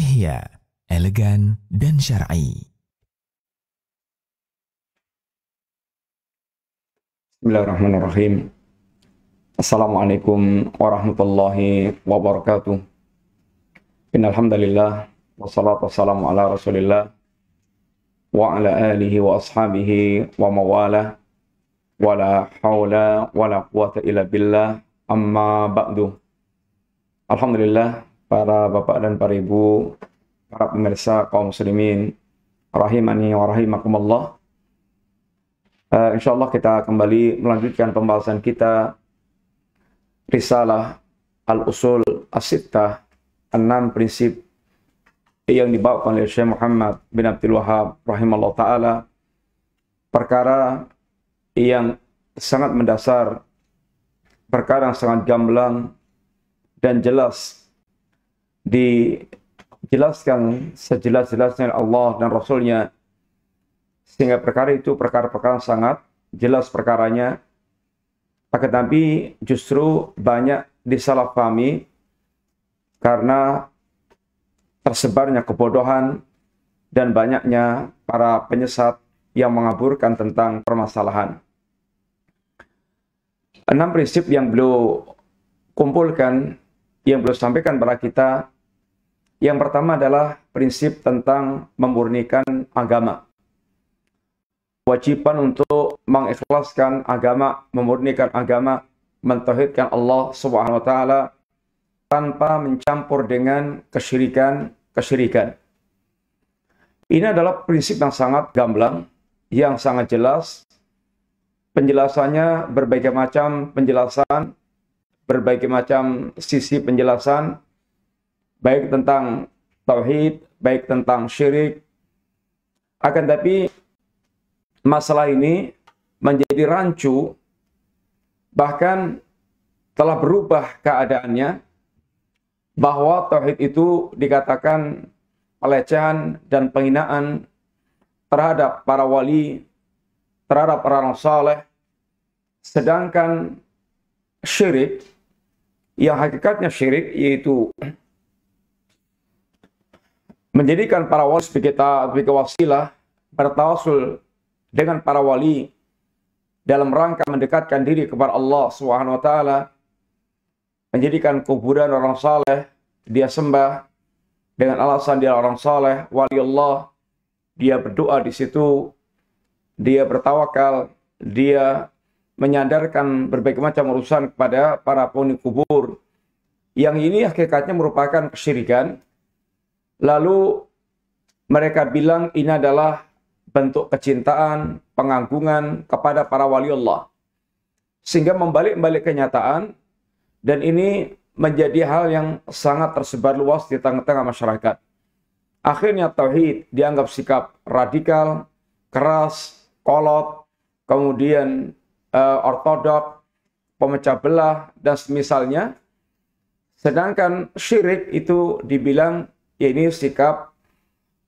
Ihya, elegan dan syar'i. Bismillahirrahmanirrahim. Assalamualaikum warahmatullahi wabarakatuh. Innalhamdalillah wassalatu wassalamu ala Rasulillah wa ala alihi wa ashabihi wa mawalah wa la hawla wa la quwata illa billah amma ba'du. Alhamdulillah para bapak dan para ibu, para pemirsa kaum muslimin, rahimani wa rahimakumullah. Uh, eh, insya Allah kita kembali melanjutkan pembahasan kita risalah al-usul as-sittah, enam prinsip yang dibawa oleh Syekh Muhammad bin Abdul Wahab rahimahullah ta'ala perkara yang sangat mendasar perkara yang sangat gamblang dan jelas dijelaskan sejelas-jelasnya Allah dan Rasulnya sehingga perkara itu perkara-perkara sangat jelas perkaranya akan tapi justru banyak disalahpahami karena tersebarnya kebodohan dan banyaknya para penyesat yang mengaburkan tentang permasalahan. Enam prinsip yang beliau kumpulkan yang beliau sampaikan pada kita yang pertama adalah prinsip tentang memurnikan agama. Kewajiban untuk mengikhlaskan agama, memurnikan agama, mentauhidkan Allah Subhanahu wa taala tanpa mencampur dengan kesyirikan, kesyirikan. Ini adalah prinsip yang sangat gamblang, yang sangat jelas. Penjelasannya berbagai macam penjelasan berbagai macam sisi penjelasan baik tentang tauhid, baik tentang syirik. Akan tapi masalah ini menjadi rancu bahkan telah berubah keadaannya bahwa tauhid itu dikatakan pelecehan dan penghinaan terhadap para wali, terhadap para saleh, sedangkan syirik yang hakikatnya syirik yaitu menjadikan para wali sebagai wasilah bertawasul dengan para wali dalam rangka mendekatkan diri kepada Allah Subhanahu wa taala menjadikan kuburan orang saleh dia sembah dengan alasan dia orang saleh wali Allah dia berdoa di situ dia bertawakal dia menyadarkan berbagai macam urusan kepada para penghuni kubur. Yang ini hakikatnya merupakan kesyirikan. Lalu mereka bilang ini adalah bentuk kecintaan, penganggungan kepada para wali Allah. Sehingga membalik-balik kenyataan dan ini menjadi hal yang sangat tersebar luas di tengah-tengah masyarakat. Akhirnya tauhid dianggap sikap radikal, keras, kolot, kemudian uh, ortodok, pemecah belah, dan semisalnya. Sedangkan syirik itu dibilang ya ini sikap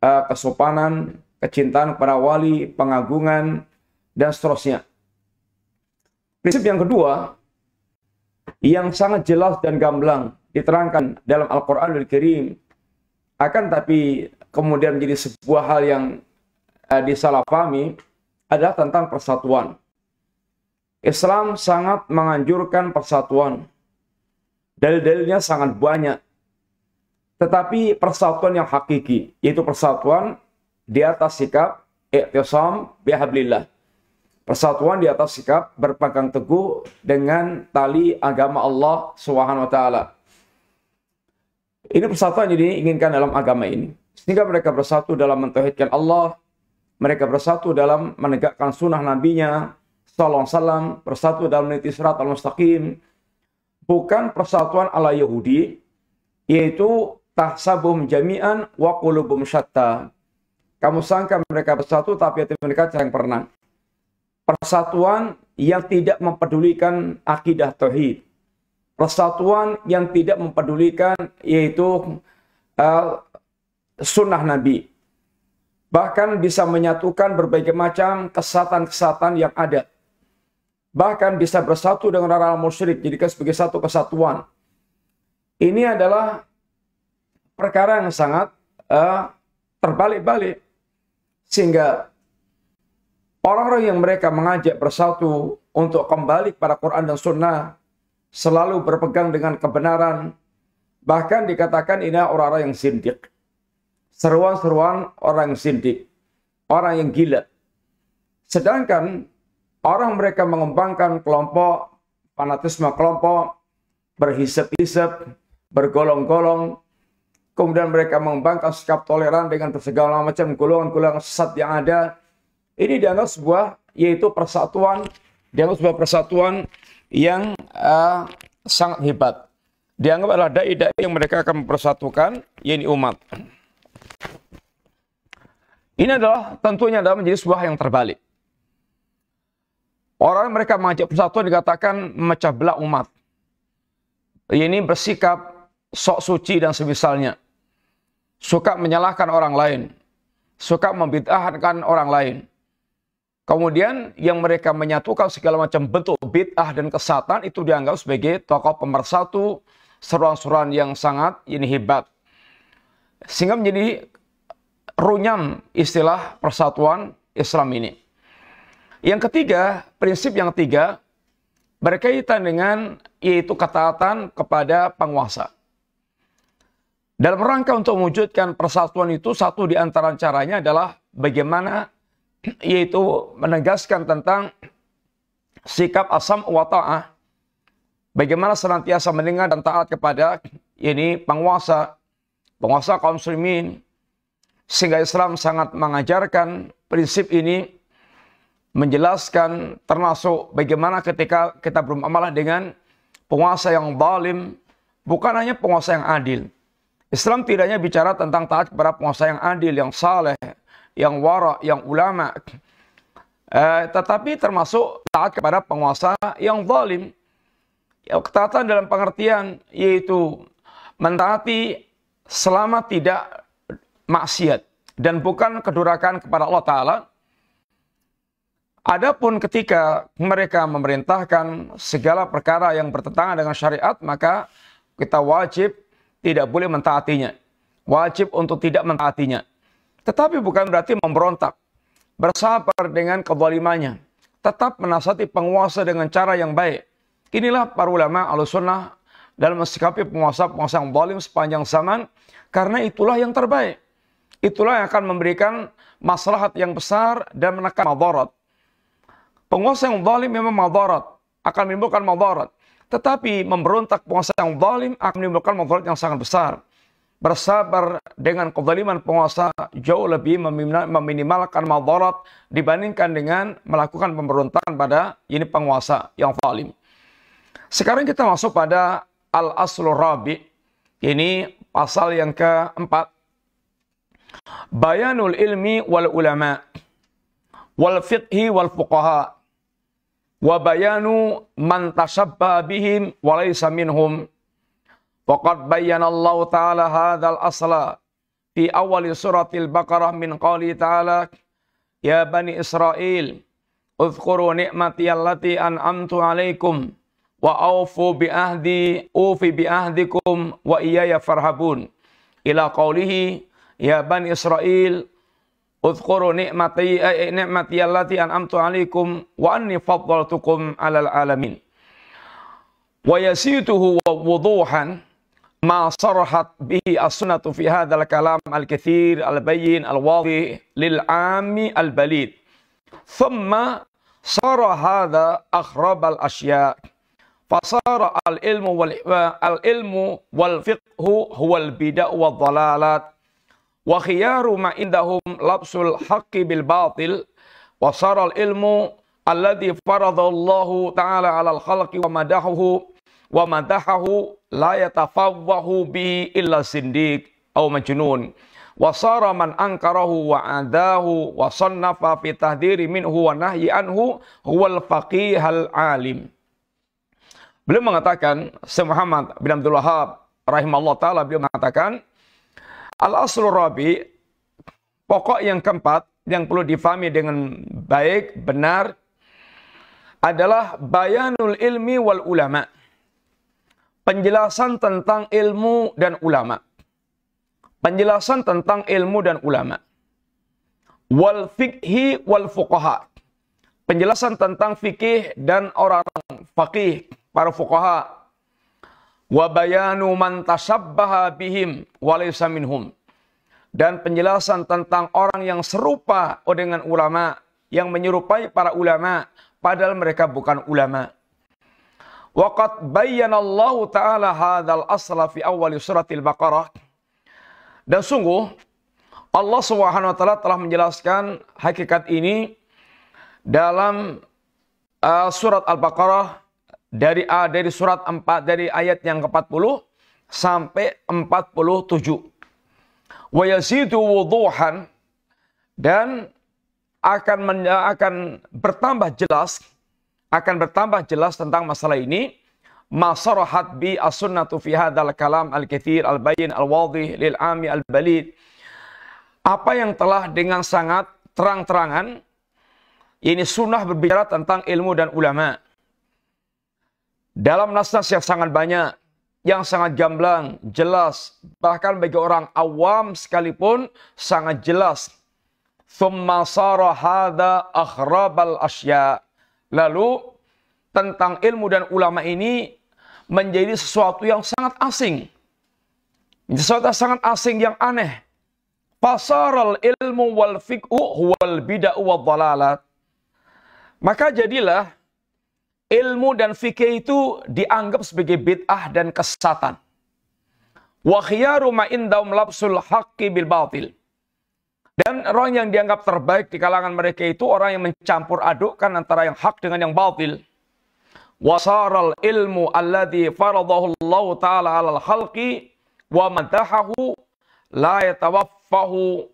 uh, kesopanan, kecintaan kepada wali, pengagungan, dan seterusnya. Prinsip yang kedua, yang sangat jelas dan gamblang diterangkan dalam al quran dan Kirim, akan tapi kemudian menjadi sebuah hal yang uh, disalahpahami adalah tentang persatuan. Islam sangat menganjurkan persatuan. Dalil-dalilnya sangat banyak. Tetapi persatuan yang hakiki, yaitu persatuan di atas sikap i'tisam bihablillah. Persatuan di atas sikap berpegang teguh dengan tali agama Allah Subhanahu wa taala. Ini persatuan yang diinginkan dalam agama ini. Sehingga mereka bersatu dalam mentauhidkan Allah, mereka bersatu dalam menegakkan sunnah nabinya, Sallallahu Wasallam bersatu dalam niti surat al-mustaqim. Bukan persatuan ala Yahudi, yaitu tahsabum jami'an wa qulubum syatta. Kamu sangka mereka bersatu, tapi hati mereka yang pernah. Persatuan yang tidak mempedulikan akidah tauhid. Persatuan yang tidak mempedulikan yaitu uh, sunnah Nabi. Bahkan bisa menyatukan berbagai macam kesatan-kesatan yang ada bahkan bisa bersatu dengan orang-orang musyrik jadi sebagai satu kesatuan. Ini adalah perkara yang sangat uh, terbalik-balik sehingga orang-orang yang mereka mengajak bersatu untuk kembali pada Quran dan Sunnah selalu berpegang dengan kebenaran bahkan dikatakan ini orang-orang yang sindik seruan-seruan orang yang sindik orang yang gila sedangkan orang mereka mengembangkan kelompok fanatisme kelompok berhisap-hisap, bergolong-golong. Kemudian mereka mengembangkan sikap toleran dengan segala macam golongan-golongan sesat yang ada. Ini dianggap sebuah yaitu persatuan, dianggap sebuah persatuan yang uh, sangat hebat. Dianggap adalah dai-dai yang mereka akan mempersatukan yaitu umat. Ini adalah tentunya adalah menjadi sebuah yang terbalik. Orang mereka mengajak persatuan dikatakan memecah belah umat. Ini bersikap sok suci dan semisalnya. Suka menyalahkan orang lain. Suka membid'ahkan orang lain. Kemudian yang mereka menyatukan segala macam bentuk bid'ah dan kesatan itu dianggap sebagai tokoh pemersatu seruan-seruan yang sangat ini hebat. Sehingga menjadi runyam istilah persatuan Islam ini. Yang ketiga, prinsip yang ketiga berkaitan dengan yaitu ketaatan kepada penguasa. Dalam rangka untuk mewujudkan persatuan itu, satu di antara caranya adalah bagaimana yaitu menegaskan tentang sikap asam wa ta'ah. Bagaimana senantiasa mendengar dan taat kepada ini penguasa, penguasa kaum muslimin. Sehingga Islam sangat mengajarkan prinsip ini menjelaskan termasuk bagaimana ketika kita bermuamalah dengan penguasa yang zalim, bukan hanya penguasa yang adil. Islam tidaknya bicara tentang taat kepada penguasa yang adil, yang saleh, yang wara, yang ulama. Eh, tetapi termasuk taat kepada penguasa yang zalim. Ya, ketaatan dalam pengertian yaitu mentaati selama tidak maksiat dan bukan kedurakan kepada Allah Ta'ala Adapun ketika mereka memerintahkan segala perkara yang bertentangan dengan syariat, maka kita wajib tidak boleh mentaatinya. Wajib untuk tidak mentaatinya. Tetapi bukan berarti memberontak. Bersabar dengan kezalimannya. Tetap menasati penguasa dengan cara yang baik. Inilah para ulama al-sunnah dalam mensikapi penguasa-penguasa yang zalim sepanjang zaman. Karena itulah yang terbaik. Itulah yang akan memberikan maslahat yang besar dan menekan madorot. Penguasa yang zalim memang madarat, akan menimbulkan madarat. Tetapi memberontak penguasa yang zalim akan menimbulkan madarat yang sangat besar. Bersabar dengan kezaliman penguasa jauh lebih meminimalkan madarat dibandingkan dengan melakukan pemberontakan pada ini penguasa yang zalim. Sekarang kita masuk pada al-aslur rabi. Ini pasal yang keempat. Bayanul ilmi wal ulama wal fiqhi wal fuqaha. وبيان من تشبه بهم وليس منهم وقد بين الله تعالى هذا الأصل في أول سورة البقرة من قوله تعالى يا بني إسرائيل اذكروا نعمتي التي أنعمت عليكم وأوفوا بأهدي أوفي بأهدكم وإياي فارهبون إلى قوله يا بني إسرائيل اذكروا نعمتي نعمتي التي أنعمت عليكم وأني فضلتكم على العالمين ويسيته وضوحا ما صرحت به السنة في هذا الكلام الكثير البين الواضح للعام البليد ثم صار هذا أخرب الأشياء فصار العلم والعلم والفقه هو البدع والضلالات wa khiyaru ma indahum labsul haqqi bil batil wa saral ilmu alladhi faradallahu ta'ala 'alal khalqi wa madahuhu wa madahahu la yatafawwahu bi illa sindiq aw majnun wa sara man ankarahu wa adahu wa sannafa fi tahdhiri minhu wa nahyi anhu huwal alim Beliau mengatakan, Syekh Muhammad bin Abdul Wahab rahimahullah taala beliau mengatakan, Al-aslu rabi, pokok yang keempat yang perlu difahami dengan baik, benar, adalah bayanul ilmi wal ulama. Penjelasan tentang ilmu dan ulama. Penjelasan tentang ilmu dan ulama. Wal fikhi wal fuqaha. Penjelasan tentang fikih dan orang-orang fakih, para fuqaha, wa bayanu man tasabbaha bihim walaysa minhum dan penjelasan tentang orang yang serupa dengan ulama yang menyerupai para ulama padahal mereka bukan ulama. Waqad bayyana Allah taala hadzal asla fi awal suratil Baqarah. Dan sungguh Allah Subhanahu wa taala telah menjelaskan hakikat ini dalam uh, surat Al-Baqarah dari A dari surat 4 dari ayat yang ke-40 sampai 47. Wa yasitu wuduhan dan akan men, akan bertambah jelas akan bertambah jelas tentang masalah ini masarahat bi as-sunnatu fi hadzal kalam al-kathir al bayyin al-wadih lil ami al-balid apa yang telah dengan sangat terang-terangan ini sunnah berbicara tentang ilmu dan ulama' Dalam nas-nas yang sangat banyak, yang sangat gamblang, jelas, bahkan bagi orang awam sekalipun sangat jelas. Thumma sara hadha akhrabal asya. Lalu tentang ilmu dan ulama ini menjadi sesuatu yang sangat asing. Sesuatu yang sangat asing yang aneh. Fasaral ilmu wal fik'u wal bidah, wal dalalat. Maka jadilah ilmu dan fikih itu dianggap sebagai bid'ah dan kesesatan. Wa khiyaru ma indahum labsul haqqi bil batil. Dan orang yang dianggap terbaik di kalangan mereka itu orang yang mencampur adukkan antara yang hak dengan yang batil. al ilmu alladhi faradahu Allah taala alal khalqi wa madahahu la yatawaffahu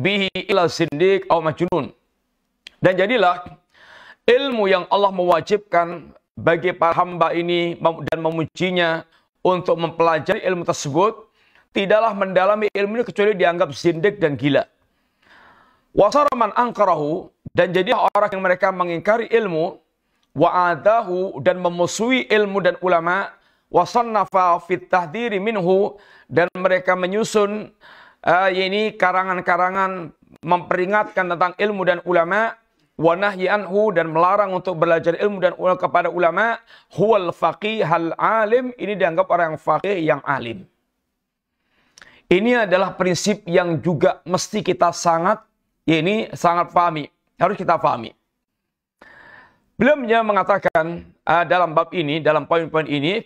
bihi ila sindik au majnun. Dan jadilah Ilmu yang Allah mewajibkan bagi para hamba ini dan memujinya untuk mempelajari ilmu tersebut, tidaklah mendalami ilmu ini kecuali dianggap zindik dan gila. Wasaraman angkarahu, dan jadi orang yang mereka mengingkari ilmu, wa'adahu dan memusuhi ilmu dan ulama, wasannafa fit tahdiri minhu, dan mereka menyusun uh, eh, ini karangan-karangan memperingatkan tentang ilmu dan ulama, wa anhu dan melarang untuk belajar ilmu dan ulama kepada ulama huwal faqih hal alim ini dianggap orang yang faqih yang alim ini adalah prinsip yang juga mesti kita sangat ya ini sangat pahami harus kita pahami beliau mengatakan uh, dalam bab ini dalam poin-poin ini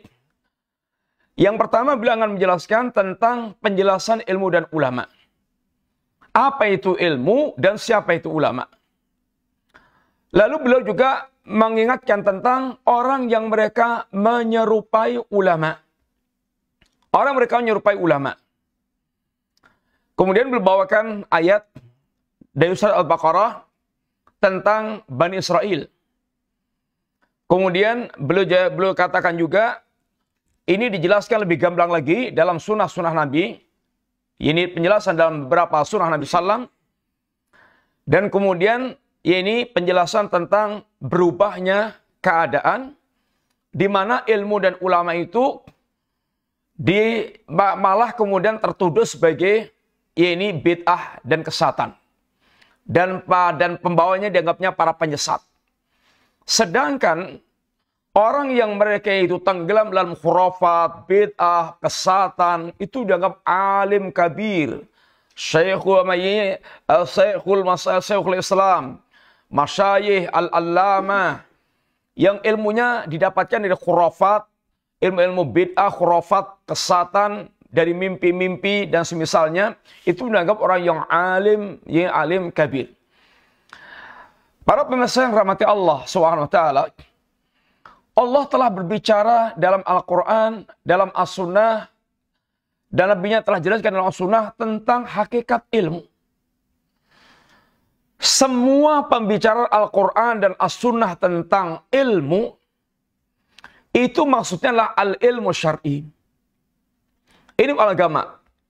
yang pertama beliau akan menjelaskan tentang penjelasan ilmu dan ulama apa itu ilmu dan siapa itu ulama' Lalu beliau juga mengingatkan tentang orang yang mereka menyerupai ulama. Orang mereka menyerupai ulama. Kemudian beliau bawakan ayat dari surat Al-Baqarah tentang Bani Israel. Kemudian beliau, beliau katakan juga, ini dijelaskan lebih gamblang lagi dalam sunnah-sunnah Nabi. Ini penjelasan dalam beberapa sunnah Nabi Sallam. Dan kemudian yaitu penjelasan tentang berubahnya keadaan di mana ilmu dan ulama itu di malah kemudian tertuduh sebagai yaitu bid'ah dan kesatan. Dan dan pembawanya dianggapnya para penyesat. Sedangkan orang yang mereka itu tenggelam dalam khurafat, bid'ah, kesatan itu dianggap alim kabir, Syekhul Mayyit, eh, Islam, Masyayih al allama yang ilmunya didapatkan dari khurafat, ilmu-ilmu bid'ah, khurafat, kesatan, dari mimpi-mimpi dan semisalnya, itu dianggap orang yang alim, yang alim kabir. Para pemirsa yang rahmati Allah Subhanahu wa taala, Allah telah berbicara dalam Al-Qur'an, dalam As-Sunnah dan nabinya telah jelaskan dalam As-Sunnah tentang hakikat ilmu semua pembicaraan Al-Quran dan As-Sunnah tentang ilmu, itu maksudnya adalah al-ilmu syar'i. Ini agama.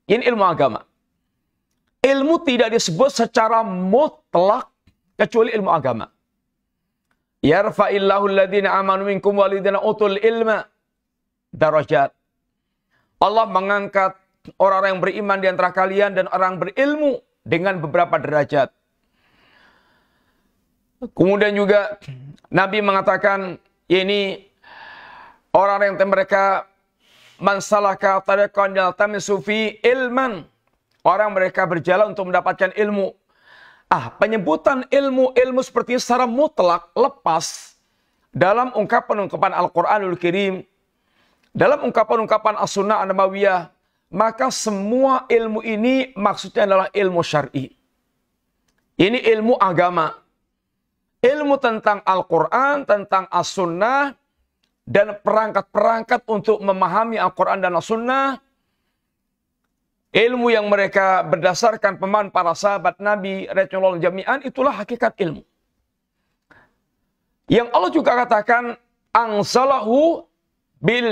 Ini ilmu agama. Ilmu tidak disebut secara mutlak kecuali ilmu agama. Yarfa'illahu alladhina amanu minkum walidina utul ilma darajat. Allah mengangkat orang-orang yang beriman di antara kalian dan orang berilmu dengan beberapa derajat. Kemudian juga Nabi mengatakan ya ini orang yang mereka mansalaka tariqan yaltamisu sufi ilman. Orang mereka berjalan untuk mendapatkan ilmu. Ah, penyebutan ilmu-ilmu seperti ini secara mutlak lepas dalam ungkapan-ungkapan Al-Qur'anul Kirim, dalam ungkapan-ungkapan As-Sunnah An-Nabawiyah, maka semua ilmu ini maksudnya adalah ilmu syar'i. Ini ilmu agama ilmu tentang Al-Quran, tentang As-Sunnah, dan perangkat-perangkat untuk memahami Al-Quran dan As-Sunnah, ilmu yang mereka berdasarkan pemahaman para sahabat Nabi, Rasulullah Jami'an, itulah hakikat ilmu. Yang Allah juga katakan, Angsalahu bil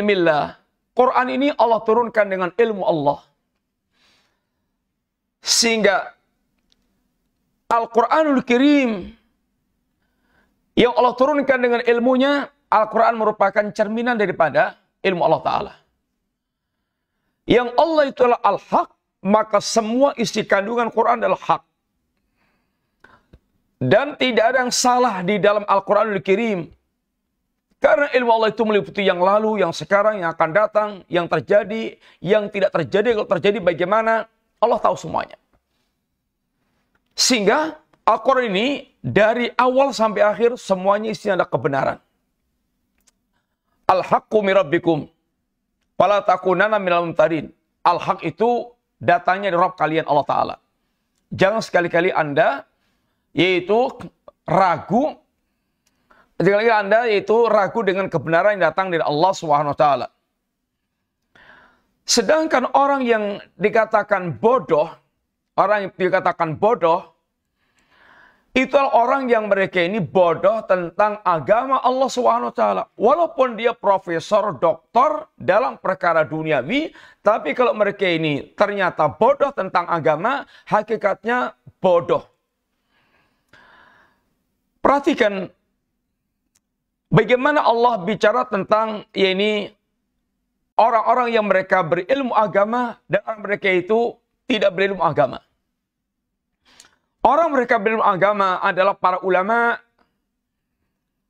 Quran ini Allah turunkan dengan ilmu Allah. Sehingga Al-Quranul Kirim yang Allah turunkan dengan ilmunya, Al-Quran merupakan cerminan daripada ilmu Allah Ta'ala. Yang Allah itu adalah Al-Haq, maka semua isi kandungan Quran adalah hak. Dan tidak ada yang salah di dalam Al-Quranul Kirim. Karena ilmu Allah itu meliputi yang lalu, yang sekarang, yang akan datang, yang terjadi, yang tidak terjadi, kalau terjadi bagaimana, Allah tahu semuanya. Sehingga Al-Quran ini dari awal sampai akhir semuanya isinya ada kebenaran. Al-haqqu rabbikum Fala takunana minal mumtarin. Al-haq itu datangnya dari Rob kalian Allah Ta'ala. Jangan sekali-kali Anda yaitu ragu sekali-kali Anda yaitu ragu dengan kebenaran yang datang dari Allah Subhanahu wa taala. Sedangkan orang yang dikatakan bodoh, orang yang dikatakan bodoh Itulah orang yang mereka ini bodoh tentang agama Allah SWT. Walaupun dia profesor, doktor dalam perkara duniawi, tapi kalau mereka ini ternyata bodoh tentang agama, hakikatnya bodoh. Perhatikan bagaimana Allah bicara tentang ya ini orang-orang yang mereka berilmu agama dan mereka itu tidak berilmu agama. Orang mereka belum agama adalah para ulama,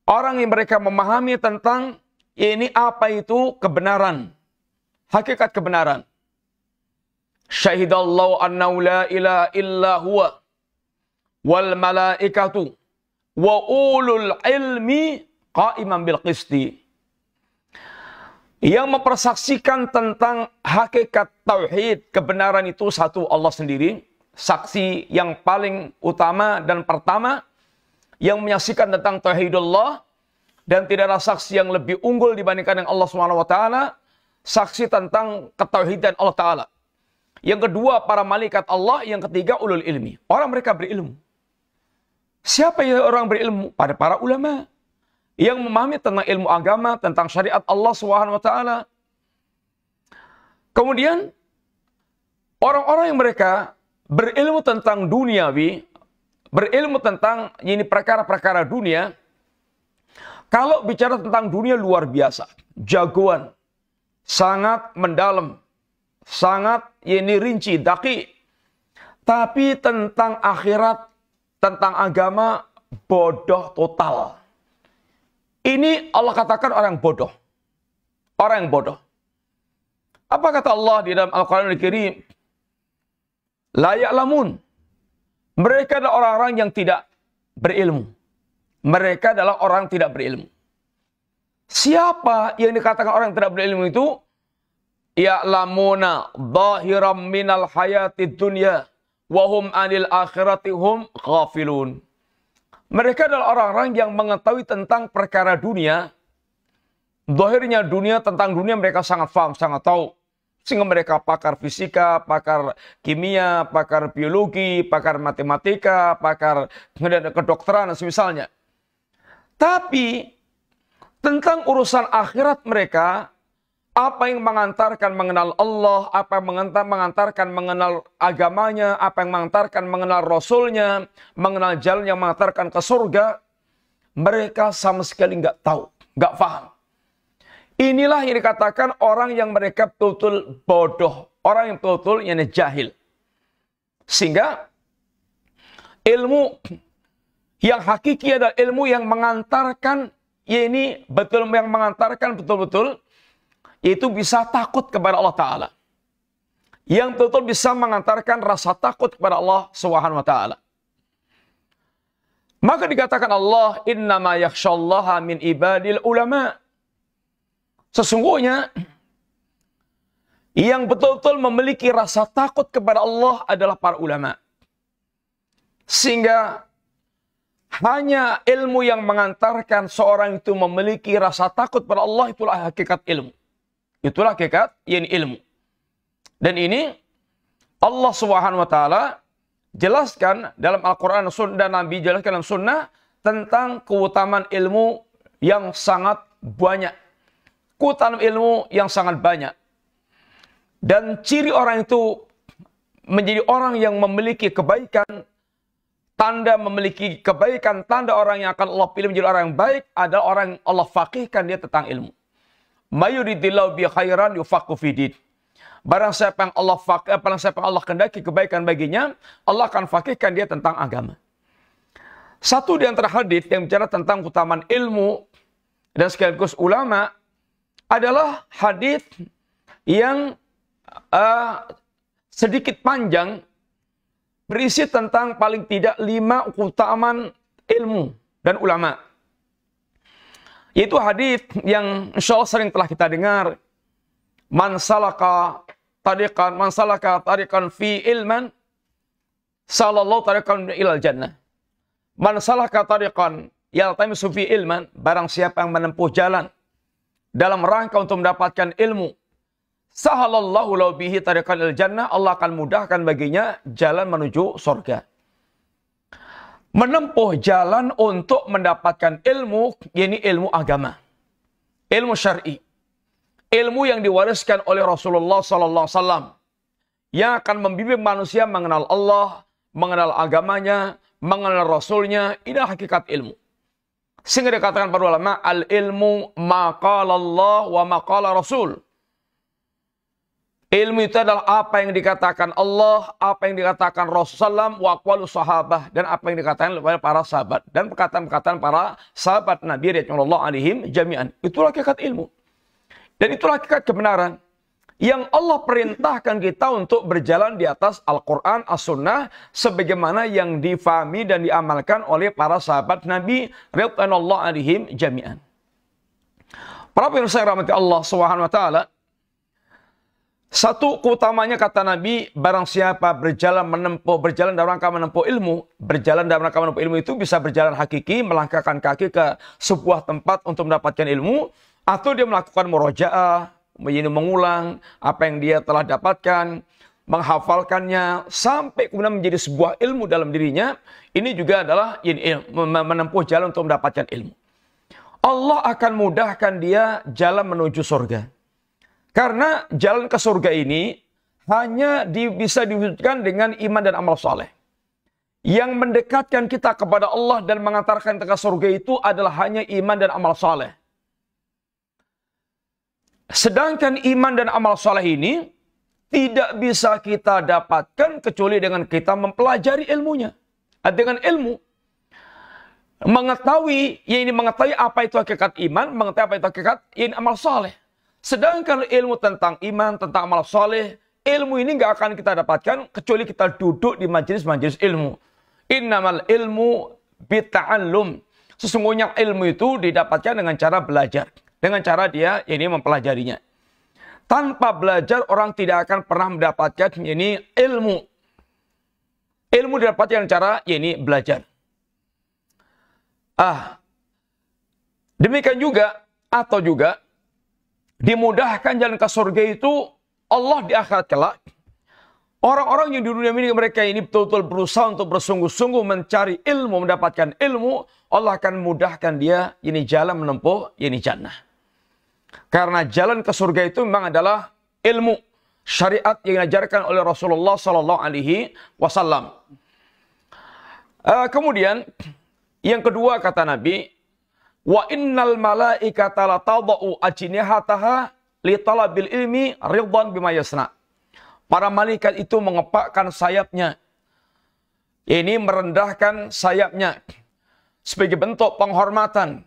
orang yang mereka memahami tentang ini apa itu kebenaran, hakikat kebenaran. Syahidallahu annahu la ilaha illa huwa wal malaikatu wa ulul ilmi qaiman bil qisti. Yang mempersaksikan tentang hakikat tauhid, kebenaran itu satu Allah sendiri, saksi yang paling utama dan pertama yang menyaksikan tentang tauhidullah dan tidak ada saksi yang lebih unggul dibandingkan dengan Allah Subhanahu wa taala, saksi tentang ketauhidan Allah taala. Yang kedua para malaikat Allah, yang ketiga ulul ilmi. Orang mereka berilmu. Siapa yang orang berilmu? Pada para ulama yang memahami tentang ilmu agama, tentang syariat Allah Subhanahu wa taala. Kemudian orang-orang yang mereka berilmu tentang duniawi, berilmu tentang ini perkara-perkara dunia, kalau bicara tentang dunia luar biasa, jagoan, sangat mendalam, sangat ini rinci, daki. Tapi tentang akhirat, tentang agama, bodoh total. Ini Allah katakan orang bodoh. Orang yang bodoh. Apa kata Allah di dalam Al-Quran Al-Kirim? Layak lamun. Mereka adalah orang-orang yang tidak berilmu. Mereka adalah orang tidak berilmu. Siapa yang dikatakan orang yang tidak berilmu itu? lamuna dahiram minal hayati dunya wahum anil akhiratihum ghafilun. Mereka adalah orang-orang yang mengetahui tentang perkara dunia. Dohirnya dunia tentang dunia mereka sangat paham, sangat tahu. Sehingga mereka pakar fisika, pakar kimia, pakar biologi, pakar matematika, pakar kedokteran, misalnya. Tapi tentang urusan akhirat mereka, apa yang mengantarkan mengenal Allah, apa yang mengantarkan mengenal agamanya, apa yang mengantarkan mengenal Rasulnya, mengenal jalan yang mengantarkan ke surga, mereka sama sekali nggak tahu, nggak paham. Inilah yang dikatakan orang yang mereka betul-betul bodoh. Orang yang betul-betul yang jahil. Sehingga ilmu yang hakiki adalah ilmu yang mengantarkan ya ini betul yang mengantarkan betul-betul yaitu bisa takut kepada Allah Ta'ala. Yang betul-betul bisa mengantarkan rasa takut kepada Allah Subhanahu wa Ta'ala. Maka dikatakan Allah, "Innama yakshallaha min ibadil ulama'." Sesungguhnya yang betul-betul memiliki rasa takut kepada Allah adalah para ulama. Sehingga hanya ilmu yang mengantarkan seorang itu memiliki rasa takut kepada Allah itulah hakikat ilmu. Itulah hakikat yang ilmu. Dan ini Allah Subhanahu wa taala jelaskan dalam Al-Qur'an dan Nabi jelaskan dalam sunnah tentang keutamaan ilmu yang sangat banyak tanam ilmu yang sangat banyak. Dan ciri orang itu menjadi orang yang memiliki kebaikan, tanda memiliki kebaikan, tanda orang yang akan Allah pilih menjadi orang yang baik adalah orang yang Allah fakihkan dia tentang ilmu. Mayuridillahu bi khairan yufaqu fidid. Barang siapa yang Allah fakih, eh, barang siapa yang Allah kendaki kebaikan baginya, Allah akan fakihkan dia tentang agama. Satu di antara hadis yang bicara tentang keutamaan ilmu dan sekaligus ulama adalah hadis yang uh, sedikit panjang berisi tentang paling tidak lima keutamaan ilmu dan ulama. Itu hadis yang insya Allah sering telah kita dengar. Man salaka tarikan, man salaka tarikan fi ilman, salallahu tarikan ilal jannah. Man salaka tarikan, yaltamisu fi ilman, barang siapa yang menempuh jalan dalam rangka untuk mendapatkan ilmu. Sahalallahu lau bihi tariqan il jannah, Allah akan mudahkan baginya jalan menuju surga. Menempuh jalan untuk mendapatkan ilmu, yaitu ilmu agama. Ilmu syar'i. Ilmu yang diwariskan oleh Rasulullah sallallahu alaihi wasallam yang akan membimbing manusia mengenal Allah, mengenal agamanya, mengenal Rasulnya, ini hakikat ilmu. Sehingga dikatakan para ulama, al-ilmu maqala Allah wa maqala Rasul. Ilmu itu adalah apa yang dikatakan Allah, apa yang dikatakan Rasulullah wa waqwalu sahabah, dan apa yang dikatakan oleh para sahabat. Dan perkataan-perkataan para sahabat Nabi Rasulullah alaihim jami'an. Itulah hakikat ilmu. Dan itulah hakikat kebenaran yang Allah perintahkan kita untuk berjalan di atas Al-Quran, As-Sunnah, sebagaimana yang difahami dan diamalkan oleh para sahabat Nabi, Ridwanullah alaihim jami'an. Para pemirsa rahmati Allah subhanahu satu utamanya kata Nabi, barang siapa berjalan menempuh, berjalan dalam rangka menempuh ilmu, berjalan dalam rangka menempuh ilmu itu bisa berjalan hakiki, melangkahkan kaki ke sebuah tempat untuk mendapatkan ilmu, atau dia melakukan murojaah, mengulang apa yang dia telah dapatkan, menghafalkannya sampai kemudian menjadi sebuah ilmu dalam dirinya, ini juga adalah menempuh jalan untuk mendapatkan ilmu. Allah akan mudahkan dia jalan menuju surga. Karena jalan ke surga ini hanya bisa diwujudkan dengan iman dan amal soleh. Yang mendekatkan kita kepada Allah dan mengantarkan kita ke surga itu adalah hanya iman dan amal soleh. Sedangkan iman dan amal soleh ini tidak bisa kita dapatkan kecuali dengan kita mempelajari ilmunya. Nah, dengan ilmu. Mengetahui, ya ini mengetahui apa itu hakikat iman, mengetahui apa itu hakikat ya ini amal soleh. Sedangkan ilmu tentang iman, tentang amal soleh, ilmu ini nggak akan kita dapatkan kecuali kita duduk di majelis-majelis ilmu. Innamal ilmu bita'allum. Sesungguhnya ilmu itu didapatkan dengan cara belajar dengan cara dia ini mempelajarinya. Tanpa belajar orang tidak akan pernah mendapatkan ini ilmu. Ilmu didapatkan dengan cara ini belajar. Ah. Demikian juga atau juga dimudahkan jalan ke surga itu Allah di akhirat kelak. Orang-orang yang di dunia ini mereka ini betul-betul berusaha untuk bersungguh-sungguh mencari ilmu, mendapatkan ilmu, Allah akan mudahkan dia ini jalan menempuh ini jannah. Karena jalan ke surga itu memang adalah ilmu syariat yang diajarkan oleh Rasulullah Sallallahu Alaihi Wasallam. Eh, kemudian yang kedua kata Nabi, wa innal malaikata la tadau ajnihataha li talabil ilmi ridwan bima yasna. Para malaikat itu mengepakkan sayapnya. Ini merendahkan sayapnya sebagai bentuk penghormatan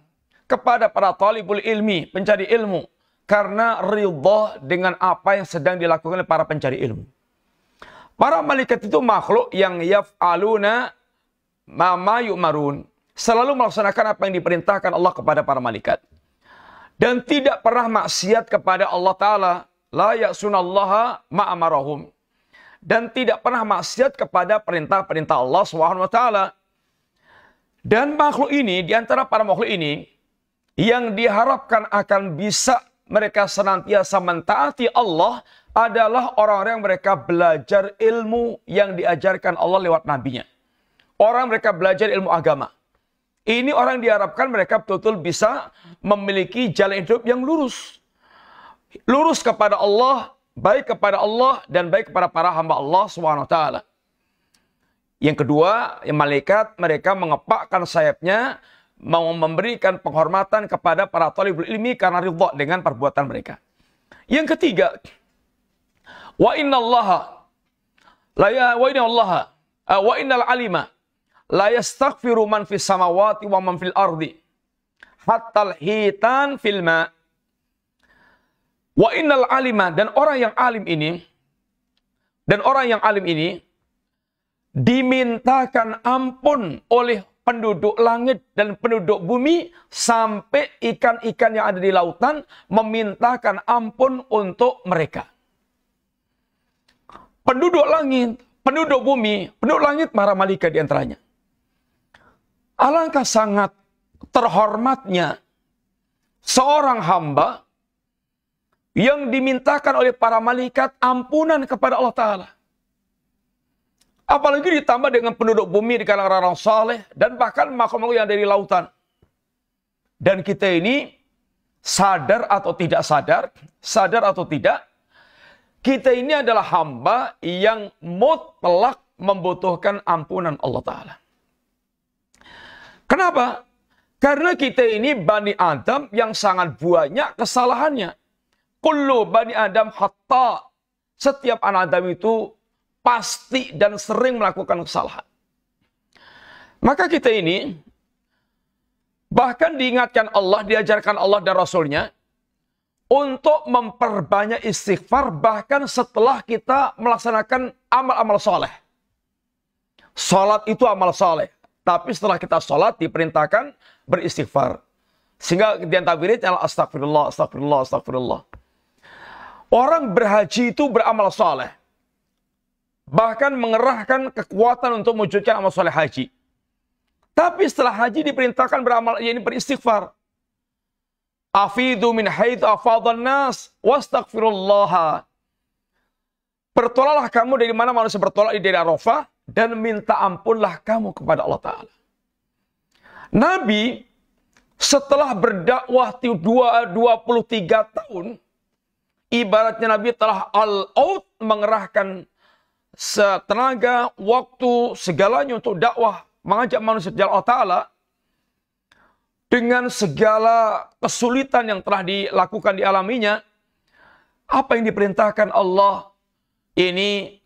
kepada para talibul ilmi, pencari ilmu. Karena ridho dengan apa yang sedang dilakukan oleh para pencari ilmu. Para malaikat itu makhluk yang yaf'aluna mama yu'marun. Selalu melaksanakan apa yang diperintahkan Allah kepada para malaikat. Dan tidak pernah maksiat kepada Allah Ta'ala. La ya'sunallaha ma'amarahum dan tidak pernah maksiat kepada perintah-perintah Allah swt Dan makhluk ini di antara para makhluk ini yang diharapkan akan bisa mereka senantiasa mentaati Allah adalah orang-orang yang mereka belajar ilmu yang diajarkan Allah lewat nabinya. Orang mereka belajar ilmu agama. Ini orang diharapkan mereka betul-betul bisa memiliki jalan hidup yang lurus. Lurus kepada Allah, baik kepada Allah dan baik kepada para hamba Allah swt. Yang kedua, yang malaikat mereka mengepakkan sayapnya mau memberikan penghormatan kepada para talibul ilmi karena ridha dengan perbuatan mereka. Yang ketiga, wa inna allah la ya wa inna allah wa innal alima la yastaghfiru man fis samawati wa man fil ardi hatta hitan fil ma wa innal alima dan orang yang alim ini dan orang yang alim ini dimintakan ampun oleh penduduk langit dan penduduk bumi sampai ikan-ikan yang ada di lautan memintakan ampun untuk mereka. Penduduk langit, penduduk bumi, penduduk langit para malaikat di antaranya. Alangkah sangat terhormatnya seorang hamba yang dimintakan oleh para malaikat ampunan kepada Allah Ta'ala. Apalagi ditambah dengan penduduk bumi di kalangan orang saleh dan bahkan makhluk-makhluk yang dari lautan. Dan kita ini sadar atau tidak sadar, sadar atau tidak, kita ini adalah hamba yang mutlak membutuhkan ampunan Allah Ta'ala. Kenapa? Karena kita ini Bani Adam yang sangat banyak kesalahannya. Kullu Bani Adam hatta. Setiap anak Adam itu pasti dan sering melakukan kesalahan. Maka kita ini bahkan diingatkan Allah, diajarkan Allah dan Rasulnya untuk memperbanyak istighfar bahkan setelah kita melaksanakan amal-amal soleh. Salat itu amal soleh. Tapi setelah kita sholat diperintahkan beristighfar. Sehingga di antara astagfirullah, astagfirullah, astagfirullah. Orang berhaji itu beramal soleh bahkan mengerahkan kekuatan untuk mewujudkan amal soleh haji. Tapi setelah haji diperintahkan beramal ini beristighfar. Afidu min haitsu afadhan nas wastaghfirullah. Bertolaklah kamu dari mana manusia bertolak di daerah Arafah dan minta ampunlah kamu kepada Allah taala. Nabi setelah berdakwah 23 tahun ibaratnya Nabi telah al out mengerahkan Setenaga, waktu, segalanya untuk dakwah mengajak manusia jalan Allah Ta'ala dengan segala kesulitan yang telah dilakukan di alaminya, apa yang diperintahkan Allah ini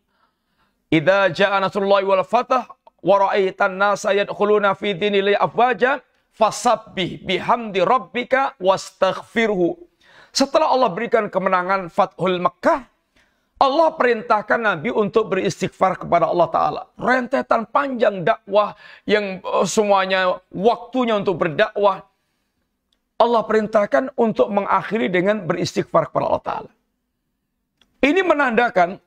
idza jaa nasrullahi wal fatah wa ra'aitan nasa yadkhuluna fi dinillahi afwaja fasabbih bihamdi rabbika wastaghfirhu. Setelah Allah berikan kemenangan Fathul Mekah, Allah perintahkan Nabi untuk beristighfar kepada Allah Ta'ala. Rentetan panjang dakwah yang eh, semuanya waktunya untuk berdakwah. Allah perintahkan untuk mengakhiri dengan beristighfar kepada Allah Ta'ala. Ini menandakan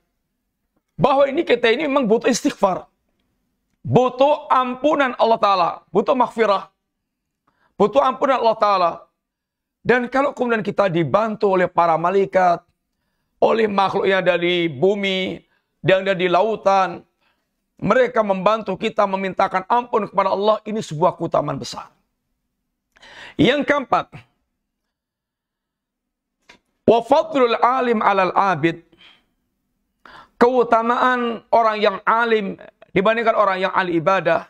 bahwa ini kita ini memang butuh istighfar. Butuh ampunan Allah Ta'ala. Butuh maghfirah. Butuh ampunan Allah Ta'ala. Dan kalau kemudian kita dibantu oleh para malaikat, oleh makhluk yang ada di bumi, yang ada di lautan. Mereka membantu kita memintakan ampun kepada Allah. Ini sebuah keutamaan besar. Yang keempat, wafadlul alim alal abid. Keutamaan orang yang alim dibandingkan orang yang ahli ibadah.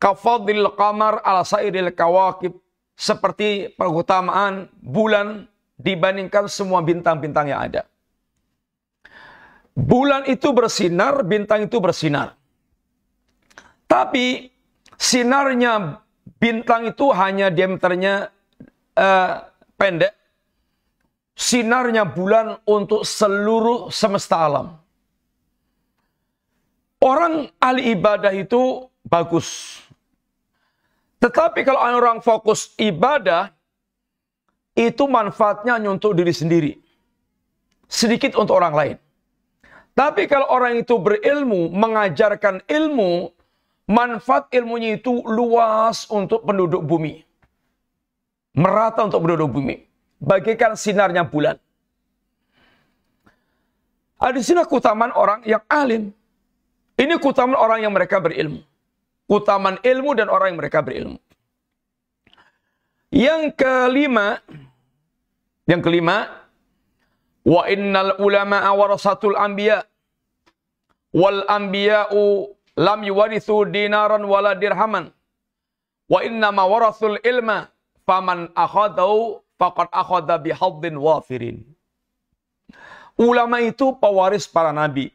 Kafadil kamar ala sairil kawakib. Seperti perutamaan bulan dibandingkan semua bintang-bintang yang ada. Bulan itu bersinar, bintang itu bersinar. Tapi sinarnya bintang itu hanya diameternya uh, pendek. Sinarnya bulan untuk seluruh semesta alam. Orang ahli ibadah itu bagus. Tetapi kalau orang fokus ibadah, itu manfaatnya hanya untuk diri sendiri. Sedikit untuk orang lain. Tapi kalau orang itu berilmu, mengajarkan ilmu, manfaat ilmunya itu luas untuk penduduk bumi. Merata untuk penduduk bumi. Bagikan sinarnya bulan. Ada sini kutaman orang yang alim. Ini kutaman orang yang mereka berilmu. Kutaman ilmu dan orang yang mereka berilmu. Yang kelima, yang kelima, wa innal ulama warasatul anbiya wal anbiya'u lam yuwarithu dinaran wala dirhaman wa inna ma warathul ilma faman akhadau faqad akhadha bihadzin wafirin. Ulama itu pewaris para nabi.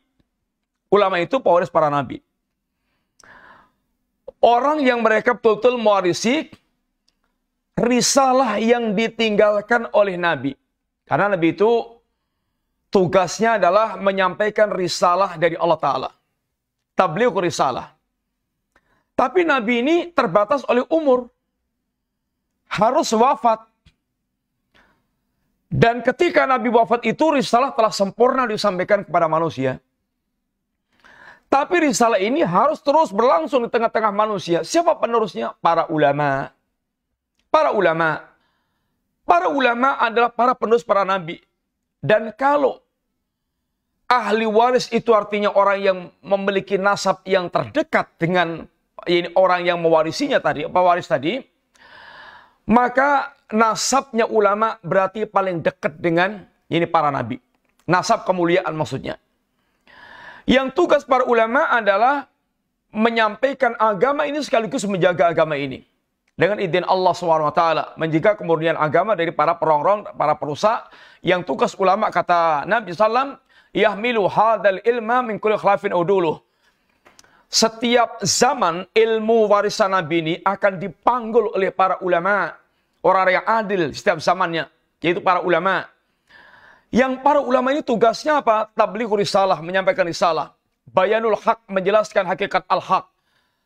Ulama itu pewaris para nabi. Orang yang mereka betul-betul mewarisi risalah yang ditinggalkan oleh Nabi. Karena Nabi itu tugasnya adalah menyampaikan risalah dari Allah Ta'ala. Tabligh risalah. Tapi Nabi ini terbatas oleh umur. Harus wafat. Dan ketika Nabi wafat itu risalah telah sempurna disampaikan kepada manusia. Tapi risalah ini harus terus berlangsung di tengah-tengah manusia. Siapa penerusnya? Para ulama para ulama. Para ulama adalah para penulis para nabi. Dan kalau ahli waris itu artinya orang yang memiliki nasab yang terdekat dengan ini orang yang mewarisinya tadi, pewaris tadi, maka nasabnya ulama berarti paling dekat dengan ini para nabi. Nasab kemuliaan maksudnya. Yang tugas para ulama adalah menyampaikan agama ini sekaligus menjaga agama ini dengan izin Allah SWT menjaga kemurnian agama dari para perongrong, para perusak yang tugas ulama kata Nabi SAW, yahmilu hadal ilma min kulli khlafin uduluh. Setiap zaman ilmu warisan Nabi ini akan dipanggul oleh para ulama, orang yang adil setiap zamannya, yaitu para ulama. Yang para ulama ini tugasnya apa? Tablighu risalah, menyampaikan risalah. Bayanul haq, menjelaskan hakikat al-haq.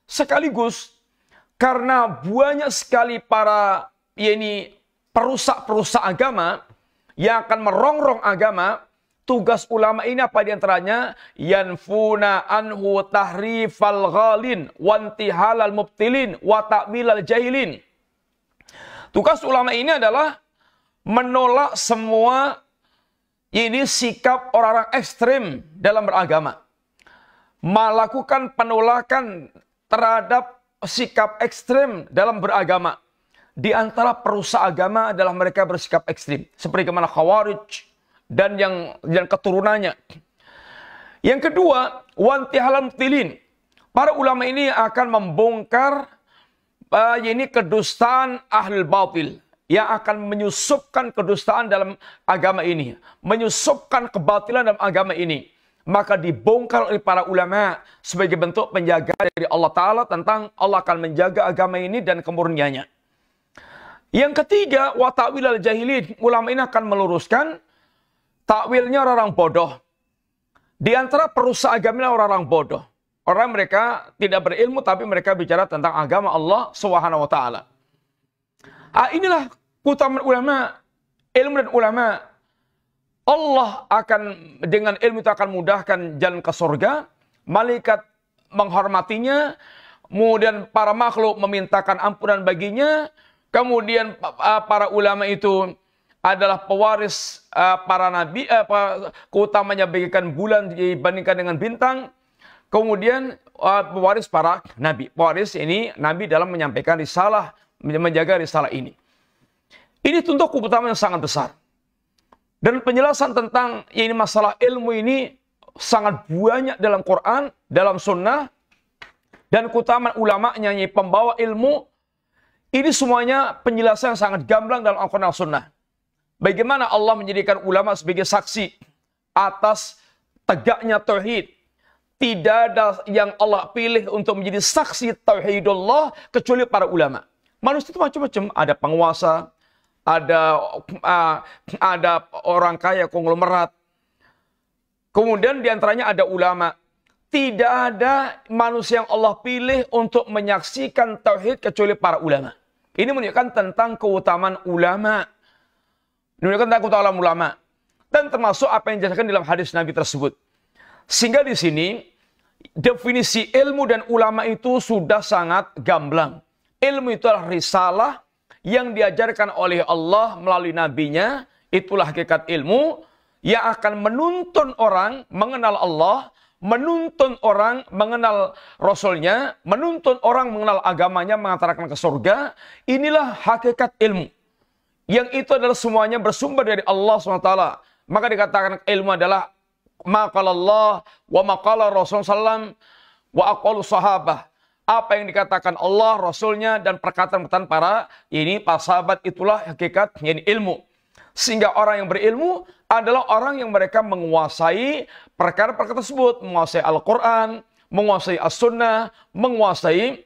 Sekaligus karena banyak sekali para ya ini perusak-perusak agama yang akan merongrong agama, tugas ulama ini apa di diantaranya? Yanfuna anhu tahrifal ghalin, wantihalal mubtilin, ta'milal jahilin. Tugas ulama ini adalah menolak semua ya ini sikap orang-orang ekstrim dalam beragama. Melakukan penolakan terhadap sikap ekstrem dalam beragama. Di antara perusahaan agama adalah mereka bersikap ekstrim. Seperti kemana Khawarij dan yang, yang keturunannya. Yang kedua, wanti halam tilin. Para ulama ini akan membongkar uh, eh, ini kedustaan ahlul batil yang akan menyusupkan kedustaan dalam agama ini, menyusupkan kebatilan dalam agama ini maka dibongkar oleh para ulama sebagai bentuk penjaga dari Allah Ta'ala tentang Allah akan menjaga agama ini dan kemurniannya. Yang ketiga, wa ta'wil al jahilin. Ulama ini akan meluruskan takwilnya orang-orang bodoh. Di antara perusahaan agama orang-orang bodoh. Orang mereka tidak berilmu tapi mereka bicara tentang agama Allah Subhanahu wa taala. Ah, inilah kutaman ulama, ilmu dan ulama Allah akan dengan ilmu itu akan mudahkan jalan ke surga, malaikat menghormatinya, kemudian para makhluk memintakan ampunan baginya, kemudian ah, para ulama itu adalah pewaris ah, para nabi, ah, keutamanya bagikan bulan dibandingkan dengan bintang, kemudian pewaris para nabi. Pewaris ini nabi dalam menyampaikan risalah, menjaga risalah ini. Ini tentu keutamaan yang sangat besar. Dan penjelasan tentang ya ini masalah ilmu ini sangat banyak dalam Quran, dalam sunnah, dan keutamaan nyanyi pembawa ilmu. Ini semuanya penjelasan yang sangat gamblang dalam Al-Quran dan sunnah. Bagaimana Allah menjadikan ulama sebagai saksi atas tegaknya tauhid. Tidak ada yang Allah pilih untuk menjadi saksi tauhidullah kecuali para ulama. Manusia itu macam-macam, ada penguasa, ada uh, ada orang kaya konglomerat. Kemudian diantaranya ada ulama. Tidak ada manusia yang Allah pilih untuk menyaksikan tauhid kecuali para ulama. Ini menunjukkan tentang keutamaan ulama. Menunjukkan tentang keutamaan ulama. Dan termasuk apa yang dijelaskan dalam hadis Nabi tersebut. Sehingga di sini definisi ilmu dan ulama itu sudah sangat gamblang. Ilmu itu adalah risalah yang diajarkan oleh Allah melalui nabinya, itulah hakikat ilmu yang akan menuntun orang mengenal Allah, menuntun orang mengenal Rasulnya, menuntun orang mengenal agamanya, mengantarkan ke surga. Inilah hakikat ilmu. Yang itu adalah semuanya bersumber dari Allah SWT. Maka dikatakan ilmu adalah maqala Allah wa maqala Rasul sallam wa aqalu sahabah apa yang dikatakan Allah, Rasulnya, dan perkataan-perkataan para ini, para sahabat itulah hakikat yang ilmu. Sehingga orang yang berilmu adalah orang yang mereka menguasai perkara-perkara tersebut. Menguasai Al-Quran, menguasai As-Sunnah, menguasai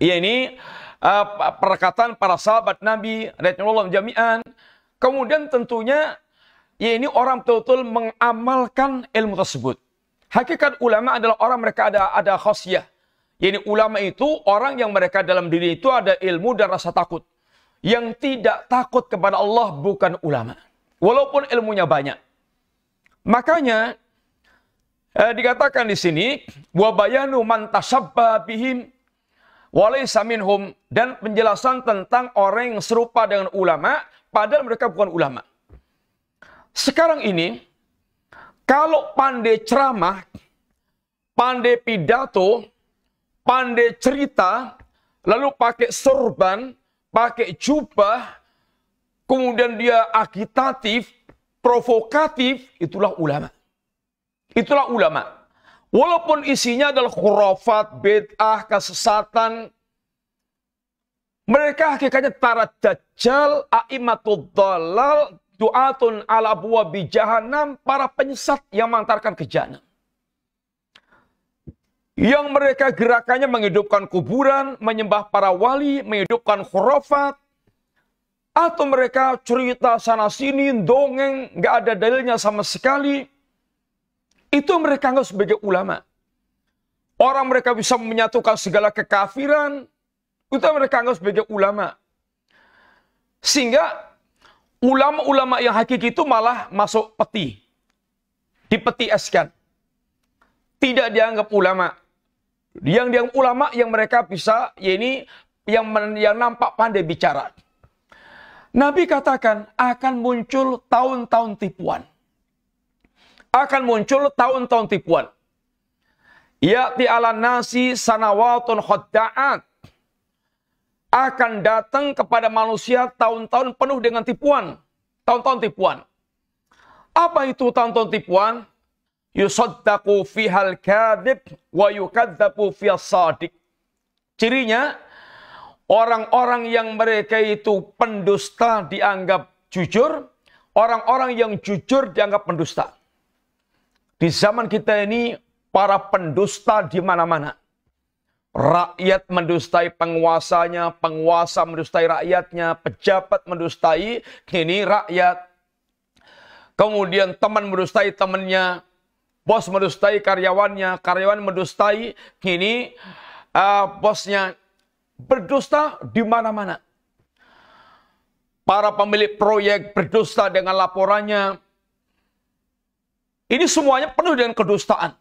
ya ini uh, eh, perkataan para sahabat Nabi, Rasulullah jami'an. Kemudian tentunya ya ini orang betul-betul mengamalkan ilmu tersebut. Hakikat ulama adalah orang mereka ada ada khosyah ini ulama itu orang yang mereka dalam diri itu ada ilmu dan rasa takut. Yang tidak takut kepada Allah bukan ulama. Walaupun ilmunya banyak. Makanya eh, dikatakan di sini wa bayanu man tasabba bihim walaysa dan penjelasan tentang orang yang serupa dengan ulama padahal mereka bukan ulama. Sekarang ini kalau pandai ceramah, pandai pidato, pandai cerita, lalu pakai sorban, pakai jubah, kemudian dia agitatif, provokatif, itulah ulama. Itulah ulama. Walaupun isinya adalah khurafat, bid'ah, kesesatan, mereka hakikatnya tarat dajjal, a'imatul dalal, du'atun ala buwa bijahanam, para penyesat yang mengantarkan ke jahanam yang mereka gerakannya menghidupkan kuburan, menyembah para wali, menghidupkan khurafat, atau mereka cerita sana-sini, dongeng, nggak ada dalilnya sama sekali. Itu mereka anggap sebagai ulama. Orang mereka bisa menyatukan segala kekafiran, itu mereka anggap sebagai ulama. Sehingga ulama-ulama yang hakiki itu malah masuk peti. Dipeti eskan. Tidak dianggap ulama. Yang yang ulama yang mereka bisa ya ini yang yang nampak pandai bicara. Nabi katakan akan muncul tahun-tahun tipuan. Akan muncul tahun-tahun tipuan. Ya'ti ala nasi sanawatun khadda'at. Akan datang kepada manusia tahun-tahun penuh dengan tipuan. Tahun-tahun tipuan. Apa itu tahun-tahun tipuan? yusaddaku fihal kadib wa yukadzabu fihal sadiq. Cirinya orang-orang yang mereka itu pendusta dianggap jujur, orang-orang yang jujur dianggap pendusta. Di zaman kita ini para pendusta di mana-mana. Rakyat mendustai penguasanya, penguasa mendustai rakyatnya, pejabat mendustai kini rakyat. Kemudian teman mendustai temannya, Bos mendustai karyawannya, karyawan mendustai, kini uh, bosnya berdusta di mana-mana. Para pemilik proyek berdusta dengan laporannya. Ini semuanya penuh dengan kedustaan.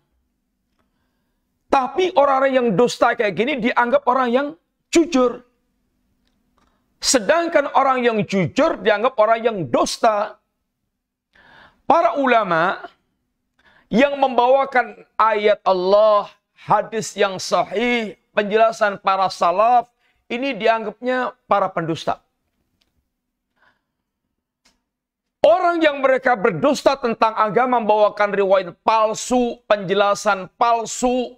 Tapi orang-orang yang dusta kayak gini dianggap orang yang jujur. Sedangkan orang yang jujur dianggap orang yang dusta. Para ulama yang membawakan ayat Allah, hadis yang sahih, penjelasan para salaf, ini dianggapnya para pendusta. Orang yang mereka berdusta tentang agama membawakan riwayat palsu, penjelasan palsu,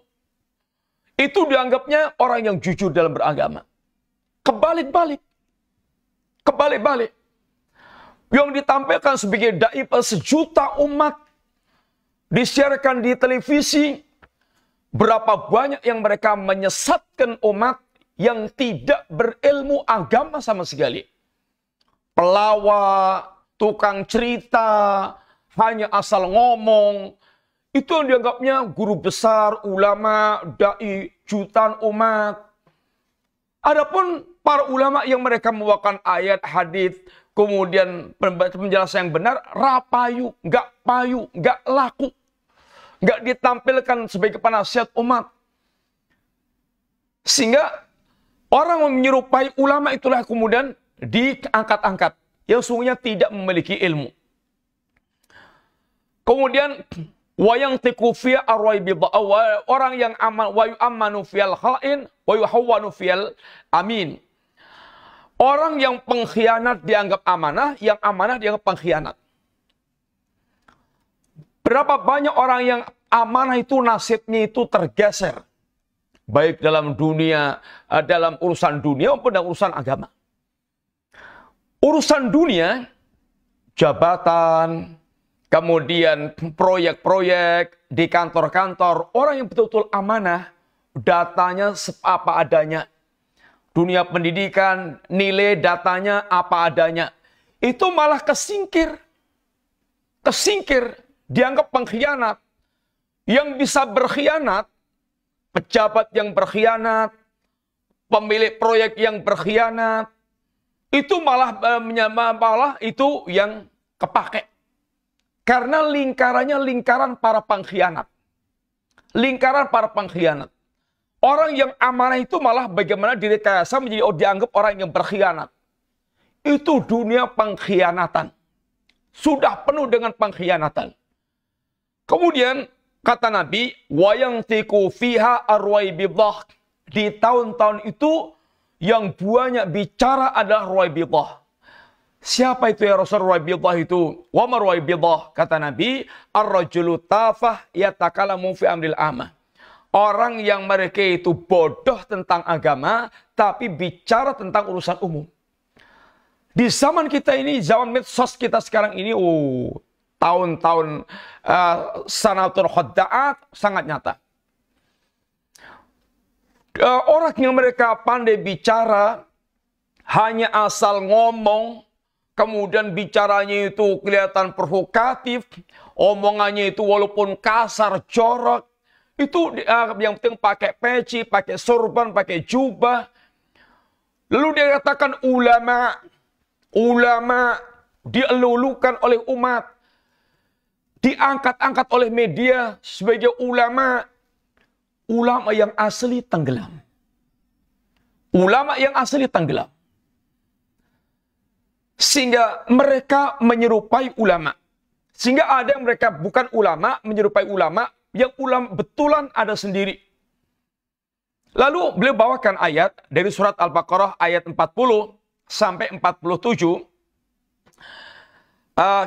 itu dianggapnya orang yang jujur dalam beragama. Kebalik-balik. Kebalik-balik. Yang ditampilkan sebagai dai sejuta umat disiarkan di televisi, berapa banyak yang mereka menyesatkan umat yang tidak berilmu agama sama sekali. Pelawak, tukang cerita, hanya asal ngomong. Itu yang dianggapnya guru besar, ulama, dai, jutaan umat. Adapun para ulama yang mereka membawakan ayat, hadis, kemudian penjelasan yang benar, rapayu, nggak payu, nggak laku nggak ditampilkan sebagai penasihat umat. Sehingga orang menyerupai ulama itulah kemudian diangkat-angkat yang sungguhnya tidak memiliki ilmu. Kemudian wayang tikufia arwai orang yang aman wayu amanu fiyal khain wayu hawanu fiyal amin. Orang yang pengkhianat dianggap amanah, yang amanah dianggap pengkhianat. Berapa banyak orang yang amanah itu nasibnya itu tergeser. Baik dalam dunia, eh, dalam urusan dunia maupun dalam urusan agama. Urusan dunia, jabatan, kemudian proyek-proyek di kantor-kantor, orang yang betul-betul amanah, datanya apa adanya. Dunia pendidikan, nilai datanya apa adanya. Itu malah kesingkir. Kesingkir dianggap pengkhianat. Yang bisa berkhianat, pejabat yang berkhianat, pemilik proyek yang berkhianat, itu malah e, malah itu yang kepake. Karena lingkarannya lingkaran para pengkhianat. Lingkaran para pengkhianat. Orang yang amanah itu malah bagaimana direkayasa menjadi oh, dianggap orang yang berkhianat. Itu dunia pengkhianatan. Sudah penuh dengan pengkhianatan. Kemudian kata Nabi, wayang tiku fiha arwai bidah. Di tahun-tahun itu yang banyak bicara adalah ruwai bidah. Siapa itu ya Rasul ruwai bidah itu? Wa marwai kata Nabi, ar-rajulu tafah yatakalamu fi amril amah. Orang yang mereka itu bodoh tentang agama, tapi bicara tentang urusan umum. Di zaman kita ini, zaman medsos kita sekarang ini, oh, tahun-tahun uh, sanatul khadda'at sangat nyata. Uh, orang yang mereka pandai bicara hanya asal ngomong, kemudian bicaranya itu kelihatan provokatif, omongannya itu walaupun kasar, corak itu uh, yang penting pakai peci, pakai sorban, pakai jubah. Lalu dia katakan ulama, ulama dielulukan oleh umat diangkat-angkat oleh media sebagai ulama ulama yang asli tenggelam. Ulama yang asli tenggelam. Sehingga mereka menyerupai ulama. Sehingga ada mereka bukan ulama, menyerupai ulama, yang ulama betulan ada sendiri. Lalu beliau bawakan ayat dari surat Al-Baqarah ayat 40 sampai 47. Uh,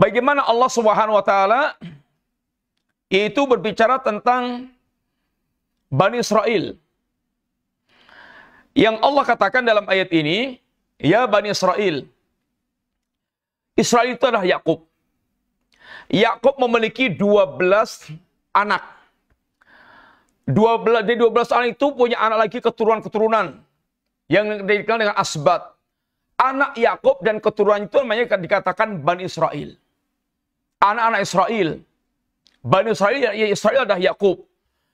Bagaimana Allah Subhanahu wa taala itu berbicara tentang Bani Israel. Yang Allah katakan dalam ayat ini, ya Bani Israel. Israel itu adalah Yakub. Yakub memiliki 12 anak. 12 dari 12 anak itu punya anak lagi keturunan-keturunan yang dikenal dengan asbat. Anak Yakub dan keturunan itu namanya dikatakan Bani Israel anak-anak Israel. Bani Israel, ya, ya Israel adalah Yakub.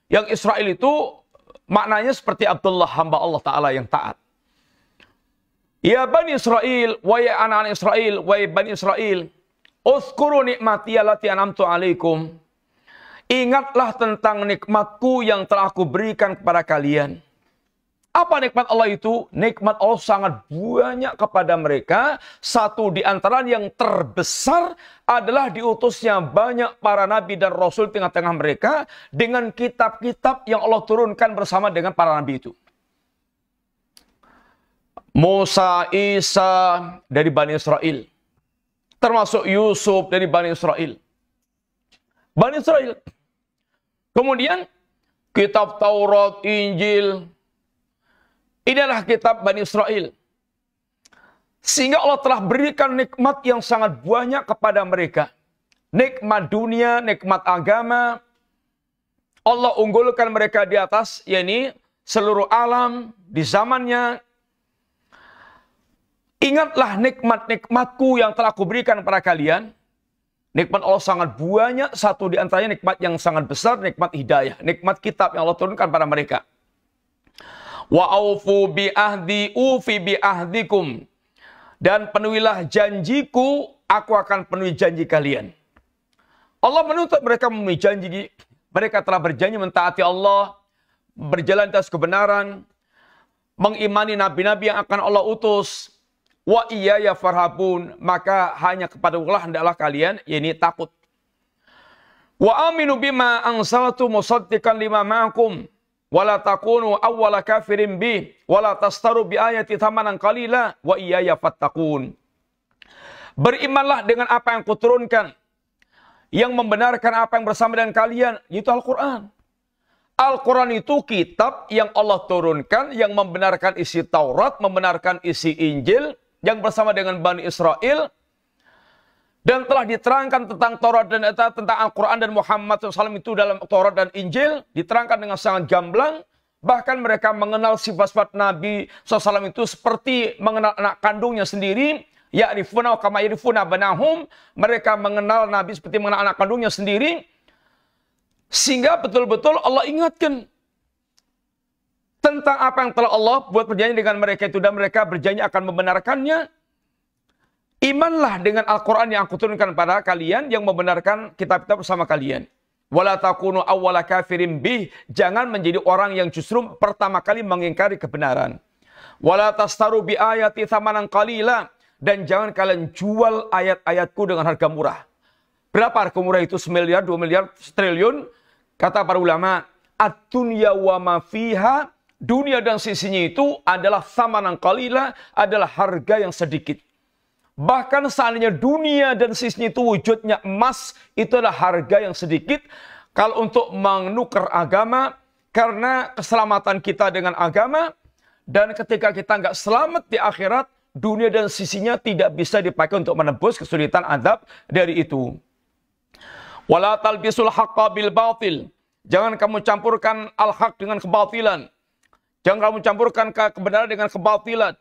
Yang Israel itu maknanya seperti Abdullah hamba Allah Ta'ala yang taat. Ya Bani Israel, wa ya anak-anak Israel, wa ya Bani Israel, Uskuru nikmati allati an'amtu alaikum. Ingatlah tentang nikmatku yang telah aku berikan kepada kalian. Apa nikmat Allah itu? Nikmat Allah sangat banyak kepada mereka. Satu di antara yang terbesar adalah diutusnya banyak para nabi dan rasul tengah-tengah mereka dengan kitab-kitab yang Allah turunkan bersama dengan para nabi itu. Musa, Isa dari Bani Israel. Termasuk Yusuf dari Bani Israel. Bani Israel. Kemudian kitab Taurat, Injil, Inilah kitab Bani Israel. Sehingga Allah telah berikan nikmat yang sangat banyak kepada mereka. Nikmat dunia, nikmat agama. Allah unggulkan mereka di atas, yakni seluruh alam di zamannya. Ingatlah nikmat-nikmatku yang telah kuberikan kepada kalian. Nikmat Allah sangat banyak, satu di antaranya nikmat yang sangat besar, nikmat hidayah, nikmat kitab yang Allah turunkan pada mereka. Wa aufu bi ahdi ufi bi ahdikum. Dan penuhilah janjiku, aku akan penuhi janji kalian. Allah menuntut mereka memenuhi janji. Mereka telah berjanji mentaati Allah, berjalan atas kebenaran, mengimani nabi-nabi yang akan Allah utus. Wa iya ya farhabun, maka hanya kepada Allah hendaklah kalian, yakni takut. Wa aminu bima angsalatu musaddiqan lima ma'akum wala takunu awwala kafirin bi wala tastaru bi ayati thamanan qalila wa iyaya fattaqun. Berimanlah dengan apa yang kuturunkan yang membenarkan apa yang bersama dengan kalian yaitu Al-Qur'an. Al-Quran itu kitab yang Allah turunkan, yang membenarkan isi Taurat, membenarkan isi Injil, yang bersama dengan Bani Israel, dan telah diterangkan tentang Taurat dan tentang Al-Quran dan Muhammad SAW itu dalam Taurat dan Injil diterangkan dengan sangat gamblang bahkan mereka mengenal sifat-sifat Nabi SAW itu seperti mengenal anak kandungnya sendiri ya'rifuna kama ya'rifuna banahum mereka mengenal Nabi seperti mengenal anak kandungnya sendiri sehingga betul-betul Allah ingatkan tentang apa yang telah Allah buat perjanjian dengan mereka itu dan mereka berjanji akan membenarkannya Imanlah dengan Al-Quran yang aku turunkan pada kalian yang membenarkan kitab-kitab bersama kalian. Walatakunu awwala kafirin bih. Jangan menjadi orang yang justru pertama kali mengingkari kebenaran. Walatastaru bi ayati thamanan qalila. Dan jangan kalian jual ayat-ayatku dengan harga murah. Berapa harga murah itu? Semilyar, dua milyar, miliar, triliun? Kata para ulama, At-dunya wa ma fiha. Dunia dan sisinya itu adalah thamanan qalila, adalah harga yang sedikit. Bahkan seandainya dunia dan sisinya itu wujudnya emas, itulah harga yang sedikit. Kalau untuk menukar agama, karena keselamatan kita dengan agama, dan ketika kita nggak selamat di akhirat, dunia dan sisinya tidak bisa dipakai untuk menembus kesulitan adab dari itu. Wala talbisul haqqa bil batil. Jangan kamu campurkan al-haq dengan kebatilan. Jangan kamu campurkan kebenaran dengan kebatilan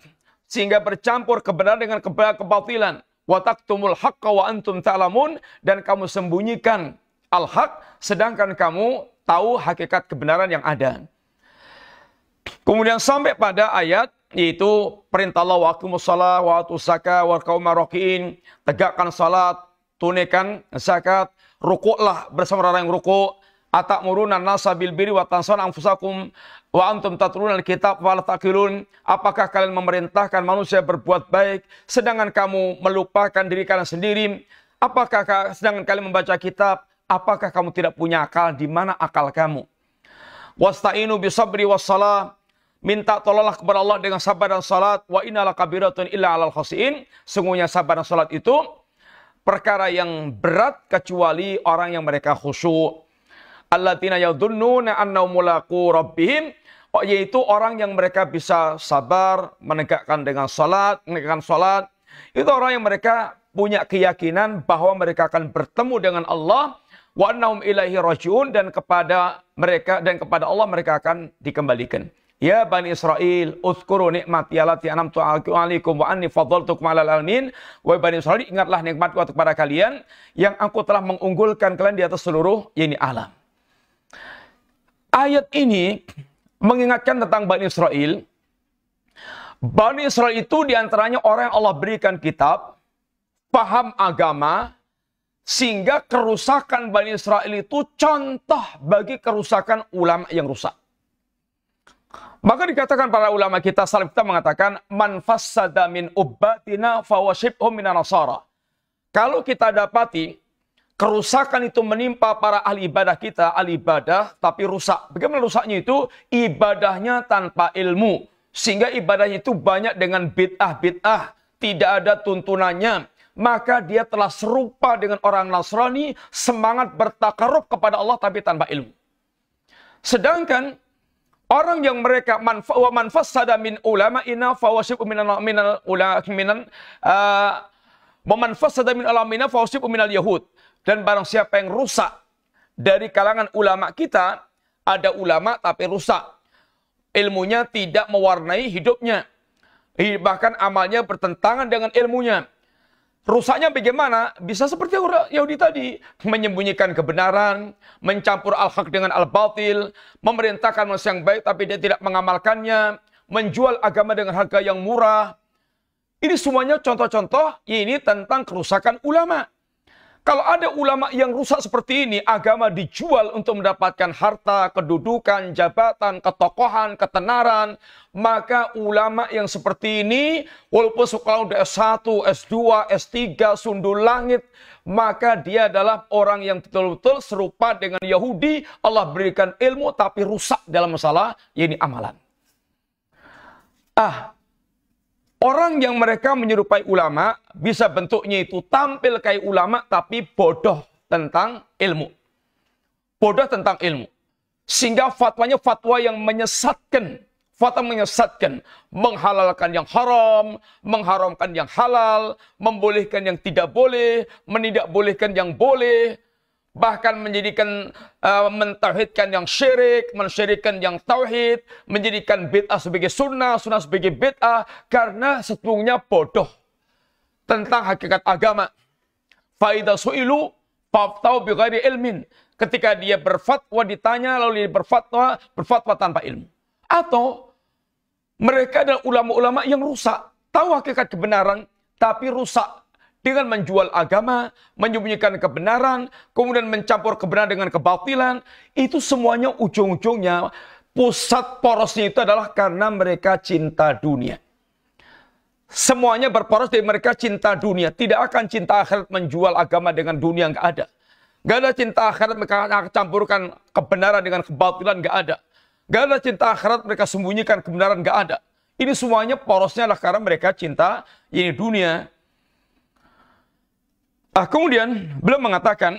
sehingga bercampur kebenaran dengan kebatilan. Wa taktumul haqqa wa antum ta'lamun dan kamu sembunyikan al-haq sedangkan kamu tahu hakikat kebenaran yang ada. Kemudian sampai pada ayat yaitu perintah Allah waktu aqimus shalah wa atuz wa tegakkan salat, tunaikan zakat, rukuklah bersama orang yang rukuk, atak murunan nasa bil biri wa tansan anfusakum Wa antum tatrunal kitab wal taqilun. Apakah kalian memerintahkan manusia berbuat baik sedangkan kamu melupakan diri kalian sendiri? Apakah sedangkan kalian membaca kitab, apakah kamu tidak punya akal? Di mana akal kamu? Wasta'inu bisabri wassalah. Minta tolonglah kepada Allah dengan sabar dan salat. Wa innala kabiratun illa alal khasiin. Sungguhnya sabar dan salat itu perkara yang berat kecuali orang yang mereka khusyuk allatina yadhunnuna annahum mulaqu rabbihim oh, yaitu orang yang mereka bisa sabar menegakkan dengan salat, menegakkan salat. Itu orang yang mereka punya keyakinan bahwa mereka akan bertemu dengan Allah wa annahum ilaihi rajiun dan kepada mereka dan kepada Allah mereka akan dikembalikan. Ya Bani Israel, uskuru nikmati alati tu alaikum wa anni fadhaltukum alal almin. Wa Bani Israel, ingatlah nikmatku kepada kalian yang aku telah mengunggulkan kalian di atas seluruh ini alam. Ayat ini mengingatkan tentang Bani Israel. Bani Israel itu diantaranya orang yang Allah berikan kitab, paham agama, sehingga kerusakan Bani Israel itu contoh bagi kerusakan ulama yang rusak. Maka dikatakan para ulama kita, salib kita mengatakan, Man fassada min ubbatina fawashibhum minanasara. Kalau kita dapati kerusakan itu menimpa para ahli ibadah kita, ahli ibadah tapi rusak. Bagaimana rusaknya itu? Ibadahnya tanpa ilmu. Sehingga ibadahnya itu banyak dengan bid'ah-bid'ah. Tidak ada tuntunannya. Maka dia telah serupa dengan orang Nasrani, semangat bertakarub kepada Allah tapi tanpa ilmu. Sedangkan orang yang mereka manfa wa manfasada min ulama ina fawasib minal minal ula minan uh, wa manfasada min ulamina fawasib yahud dan barang siapa yang rusak dari kalangan ulama kita, ada ulama tapi rusak. Ilmunya tidak mewarnai hidupnya. Bahkan amalnya bertentangan dengan ilmunya. Rusaknya bagaimana? Bisa seperti orang Yahudi tadi. Menyembunyikan kebenaran, mencampur al-haq dengan al-batil, memerintahkan manusia yang baik tapi dia tidak mengamalkannya, menjual agama dengan harga yang murah. Ini semuanya contoh-contoh ini tentang kerusakan ulama. Kalau ada ulama yang rusak seperti ini, agama dijual untuk mendapatkan harta, kedudukan, jabatan, ketokohan, ketenaran, maka ulama yang seperti ini, walaupun sekolah udah S1, S2, S3, sundul langit, maka dia adalah orang yang betul-betul serupa dengan Yahudi, Allah berikan ilmu tapi rusak dalam masalah, yaitu amalan. Ah, Orang yang mereka menyerupai ulama bisa bentuknya itu tampil kayak ulama tapi bodoh tentang ilmu. Bodoh tentang ilmu. Sehingga fatwanya fatwa yang menyesatkan. Fatwa menyesatkan. Menghalalkan yang haram, mengharamkan yang halal, membolehkan yang tidak boleh, menidakbolehkan yang boleh, bahkan menjadikan uh, mentauhidkan yang syirik, mensyirikkan yang tauhid, menjadikan bid'ah sebagai sunnah, sunnah sebagai bid'ah karena sesungguhnya bodoh tentang hakikat agama. Faida su'ilu faftau bi ilmin. Ketika dia berfatwa ditanya lalu dia berfatwa, berfatwa tanpa ilmu. Atau mereka adalah ulama-ulama yang rusak, tahu hakikat kebenaran tapi rusak dengan menjual agama, menyembunyikan kebenaran, kemudian mencampur kebenaran dengan kebatilan, itu semuanya ujung-ujungnya pusat porosnya itu adalah karena mereka cinta dunia. Semuanya berporos dari mereka cinta dunia. Tidak akan cinta akhirat menjual agama dengan dunia yang nggak ada. Gak ada cinta akhirat mereka campurkan kebenaran dengan kebatilan nggak ada. Gak ada cinta akhirat mereka sembunyikan kebenaran nggak ada. Ini semuanya porosnya adalah karena mereka cinta ini dunia. Ah, kemudian beliau mengatakan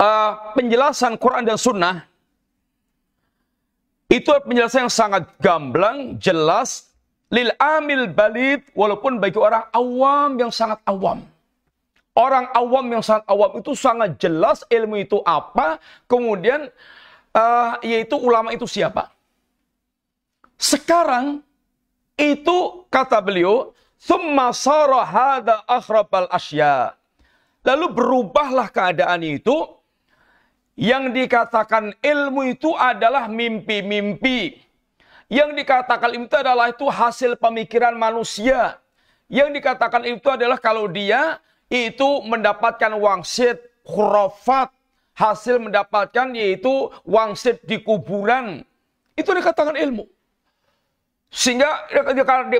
uh, penjelasan Quran dan Sunnah itu penjelasan yang sangat gamblang, jelas, lil amil balid, walaupun bagi orang awam yang sangat awam. Orang awam yang sangat awam itu sangat jelas ilmu itu apa, kemudian uh, yaitu ulama itu siapa. Sekarang itu kata beliau, summa sara hadza akhrabal asya." Lalu berubahlah keadaan itu yang dikatakan ilmu itu adalah mimpi-mimpi. Yang dikatakan ilmu itu adalah itu hasil pemikiran manusia. Yang dikatakan itu adalah kalau dia itu mendapatkan wangsit khurafat, hasil mendapatkan yaitu wangsit di kuburan. Itu dikatakan ilmu. Sehingga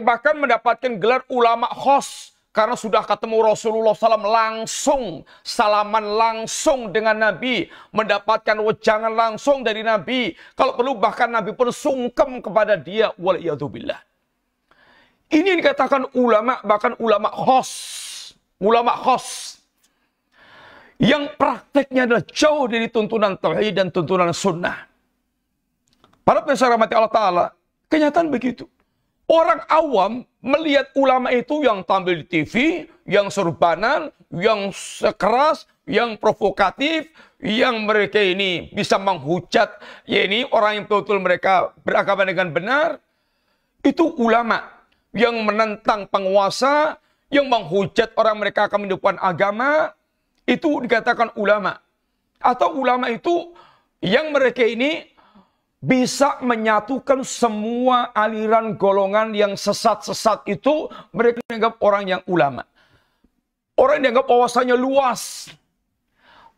bahkan mendapatkan gelar ulama khos karena sudah ketemu Rasulullah SAW langsung, salaman langsung dengan Nabi, mendapatkan wejangan langsung dari Nabi. Kalau perlu bahkan Nabi pun sungkem kepada dia. Waliyahdubillah. Ini yang dikatakan ulama, bahkan ulama khos. Ulama khos. Yang prakteknya adalah jauh dari tuntunan tauhid dan tuntunan sunnah. Para mati Allah Ta'ala, Kenyataan begitu. Orang awam melihat ulama itu yang tampil di TV, yang serbanan, yang sekeras, yang provokatif, yang mereka ini bisa menghujat, ya ini orang yang betul-betul mereka beragama dengan benar, itu ulama yang menentang penguasa, yang menghujat orang mereka akan menyebutkan agama, itu dikatakan ulama. Atau ulama itu yang mereka ini bisa menyatukan semua aliran golongan yang sesat-sesat itu mereka dianggap orang yang ulama. Orang yang dianggap wawasannya luas.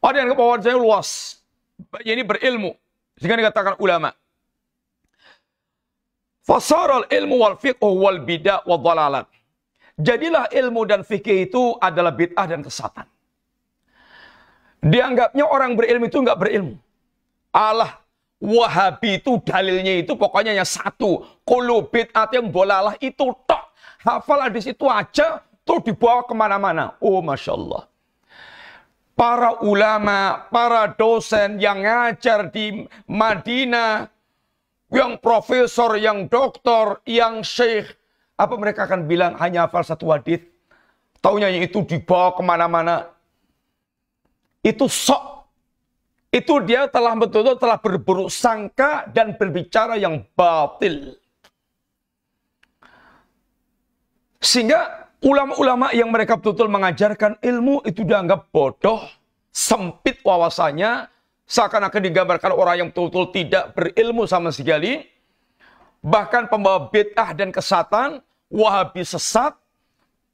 Orang yang dianggap wawasannya luas. Ini berilmu. Sehingga dikatakan ulama. Fasar ilmu wal fiqh wal bidah wal dalalat. Jadilah ilmu dan fikih itu adalah bid'ah dan kesatan. Dianggapnya orang berilmu itu enggak berilmu. Allah Wahabi itu dalilnya itu pokoknya yang satu. Kulu bid'at yang bolalah itu tok. Hafal di situ aja terus dibawa kemana-mana. Oh Masya Allah. Para ulama, para dosen yang ngajar di Madinah, yang profesor, yang doktor, yang syekh, apa mereka akan bilang hanya hafal satu hadis? Taunya itu dibawa kemana-mana. Itu sok itu dia telah betul-betul telah berburuk sangka dan berbicara yang batil. Sehingga ulama-ulama yang mereka betul-betul mengajarkan ilmu itu dianggap bodoh, sempit wawasannya, seakan-akan digambarkan orang yang betul-betul tidak berilmu sama sekali, bahkan pembawa bid'ah dan kesatan, wahabi sesat,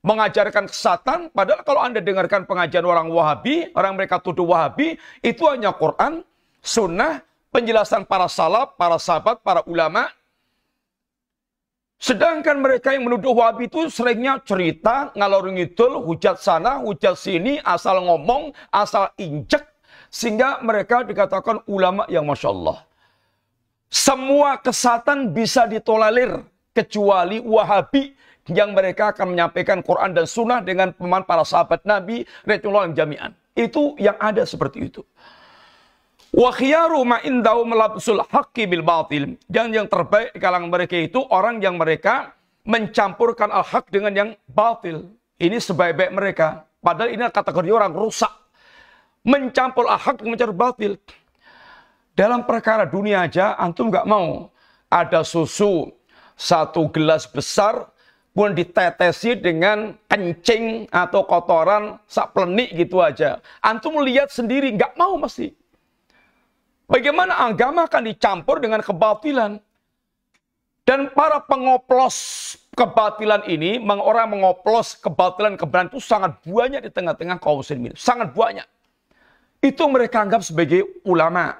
mengajarkan kesatan, padahal kalau Anda dengarkan pengajian orang Wahabi, orang mereka tuduh Wahabi, itu hanya Quran, sunnah, penjelasan para salaf, para sahabat, para ulama. Sedangkan mereka yang menuduh Wahabi itu seringnya cerita, ngalor ngidul, hujat sana, hujat sini, asal ngomong, asal injek, sehingga mereka dikatakan ulama yang Masya Allah. Semua kesatan bisa ditolalir, kecuali Wahabi yang mereka akan menyampaikan Quran dan Sunnah dengan peman para sahabat Nabi Rasulullah jami'an. Itu yang ada seperti itu. Wa khiyaru melabsul hakimil bil Dan yang terbaik kalangan mereka itu orang yang mereka mencampurkan al hak dengan yang batil. Ini sebaik-baik mereka. Padahal ini kategori orang rusak. Mencampur al hak dengan mencampur batil. Dalam perkara dunia aja antum nggak mau. Ada susu satu gelas besar pun ditetesi dengan kencing atau kotoran saplenik gitu aja. Antum lihat sendiri, nggak mau mesti. Bagaimana agama akan dicampur dengan kebatilan? Dan para pengoplos kebatilan ini, orang mengoplos kebatilan-kebatilan itu sangat banyak di tengah-tengah kaum muslimin. Sangat banyak. Itu mereka anggap sebagai ulama.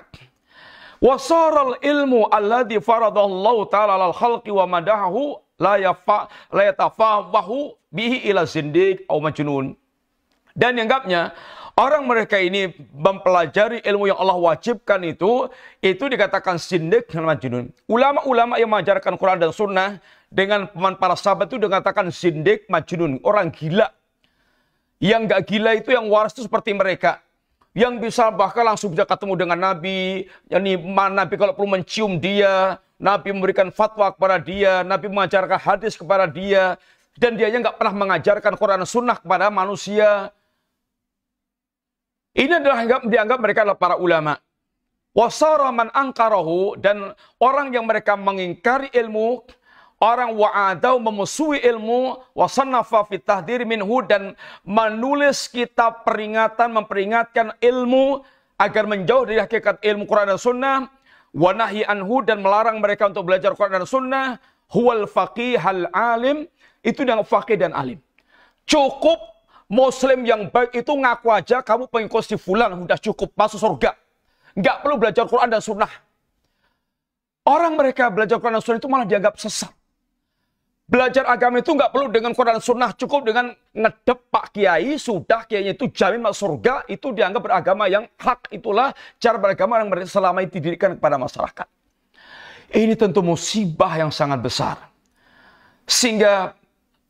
Wasaral ilmu alladhi faradallahu ta'ala al khalqi wa madahahu la yafa la wahu bihi ila sindik au majnun. Dan dianggapnya orang mereka ini mempelajari ilmu yang Allah wajibkan itu, itu dikatakan sindik dan majnun. Ulama-ulama yang mengajarkan Quran dan Sunnah dengan peman para sahabat itu dikatakan sindik, majnun, orang gila. Yang gak gila itu yang waras itu seperti mereka. Yang bisa bahkan langsung bisa ketemu dengan Nabi, mana Nabi kalau perlu mencium dia, Nabi memberikan fatwa kepada dia, Nabi mengajarkan hadis kepada dia, dan dia nggak pernah mengajarkan Quran Sunnah kepada manusia. Ini adalah yang dianggap mereka adalah para ulama. Wasara man angkarahu dan orang yang mereka mengingkari ilmu, orang wa'adau memusuhi ilmu, wasanafa fitahdir minhu dan menulis kitab peringatan memperingatkan ilmu agar menjauh dari hakikat ilmu Quran dan Sunnah, Wanahi anhu dan melarang mereka untuk belajar Quran dan sunnah huwal faqih hal alim itu yang faqih dan alim. Cukup muslim yang baik itu ngaku aja kamu pengikut si fulan sudah cukup masuk surga. nggak perlu belajar Quran dan sunnah. Orang mereka belajar Quran dan sunnah itu malah dianggap sesat. Belajar agama itu nggak perlu dengan Quran Sunnah, cukup dengan ngedep Pak Kiai, sudah Kiai itu jamin masuk surga, itu dianggap beragama yang hak. Itulah cara beragama yang selama ini didirikan kepada masyarakat. Ini tentu musibah yang sangat besar. Sehingga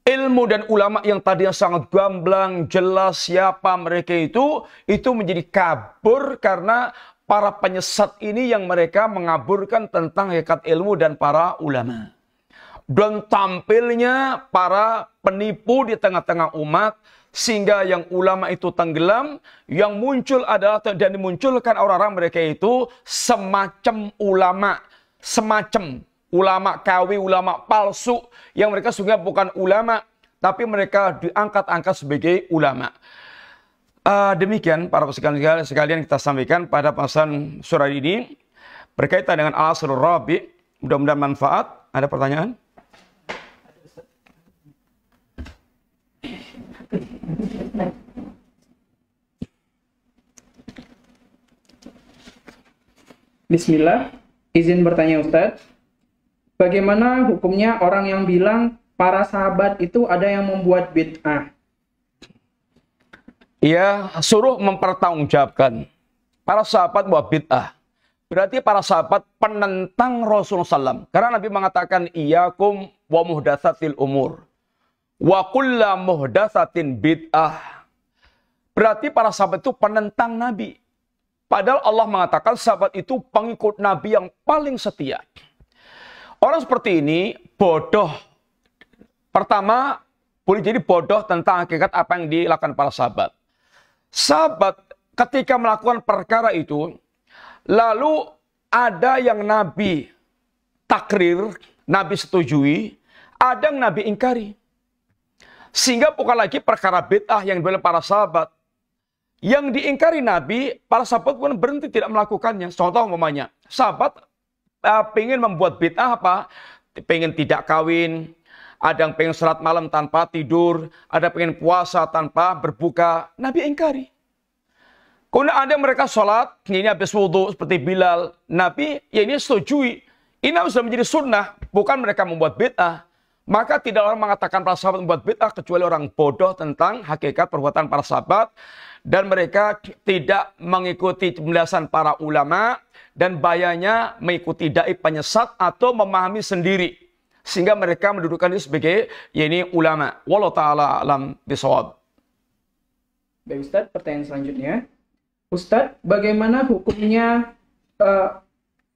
ilmu dan ulama yang tadinya sangat gamblang, jelas siapa mereka itu, itu menjadi kabur karena para penyesat ini yang mereka mengaburkan tentang hakikat ilmu dan para ulama dan tampilnya para penipu di tengah-tengah umat sehingga yang ulama itu tenggelam, yang muncul adalah dan dimunculkan orang-orang mereka itu semacam ulama, semacam ulama KW ulama palsu yang mereka sungguh bukan ulama, tapi mereka diangkat-angkat sebagai ulama. Uh, demikian para pesekalian sekalian kita sampaikan pada pasan surah ini berkaitan dengan al-asrul rabi. Mudah-mudahan manfaat. Ada pertanyaan? Bismillah, izin bertanya Ustadz, bagaimana hukumnya orang yang bilang para sahabat itu ada yang membuat bid'ah? Ya, suruh mempertanggungjawabkan. Para sahabat buat bid'ah. Berarti para sahabat penentang Rasulullah SAW. Karena Nabi mengatakan, Iyakum wa muhdasatil umur. Wa kulla muhdatsatin bid'ah. Berarti para sahabat itu penentang Nabi. Padahal Allah mengatakan sahabat itu pengikut Nabi yang paling setia. Orang seperti ini bodoh. Pertama, boleh jadi bodoh tentang hakikat apa yang dilakukan para sahabat. Sahabat ketika melakukan perkara itu, lalu ada yang Nabi takrir, Nabi setujui, ada yang Nabi ingkari. Sehingga bukan lagi perkara bid'ah yang dibela para sahabat. Yang diingkari Nabi, para sahabat pun berhenti tidak melakukannya. Contoh umpamanya, sahabat uh, eh, pengen membuat bid'ah apa? Pengen tidak kawin, ada yang pengen sholat malam tanpa tidur, ada pengen puasa tanpa berbuka. Nabi ingkari. Kemudian ada mereka sholat, ini habis wudhu seperti Bilal. Nabi ya ini setujui. Ini harus menjadi sunnah, bukan mereka membuat bid'ah. Maka tidak orang mengatakan para sahabat membuat bid'ah kecuali orang bodoh tentang hakikat perbuatan para sahabat dan mereka tidak mengikuti penjelasan para ulama dan bayanya mengikuti dai penyesat atau memahami sendiri sehingga mereka mendudukkan diri sebagai yakni ulama. Wallahu taala alam bisawab. Baik Ustaz, pertanyaan selanjutnya. Ustaz, bagaimana hukumnya uh,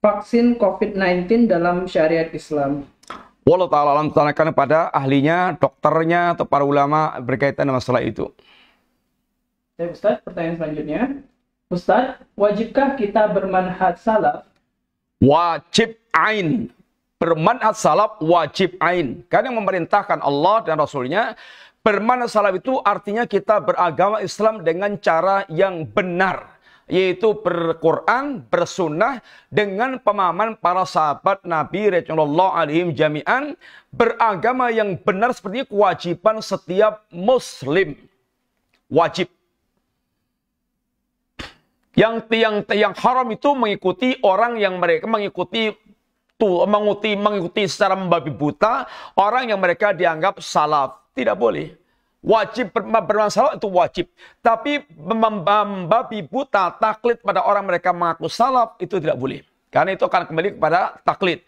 vaksin COVID-19 dalam syariat Islam? Walau ta'ala alam tanyakan kepada ahlinya, dokternya, atau para ulama berkaitan dengan masalah itu. Ya, Ustaz, pertanyaan selanjutnya. Ustaz, wajibkah kita bermanhat salaf? Wajib ain. Bermanhat salaf wajib ain. Karena yang memerintahkan Allah dan Rasulnya, bermanhat salaf itu artinya kita beragama Islam dengan cara yang benar yaitu berquran, bersunnah dengan pemahaman para sahabat Nabi Rasulullah alaihim jami'an beragama yang benar seperti kewajiban setiap muslim. Wajib. Yang tiang-tiang haram itu mengikuti orang yang mereka mengikuti tuh mengikuti mengikuti secara membabi buta orang yang mereka dianggap salaf. Tidak boleh. Wajib salah itu wajib. Tapi membabi buta taklid pada orang mereka mengaku salaf itu tidak boleh. Karena itu akan kembali kepada taklid.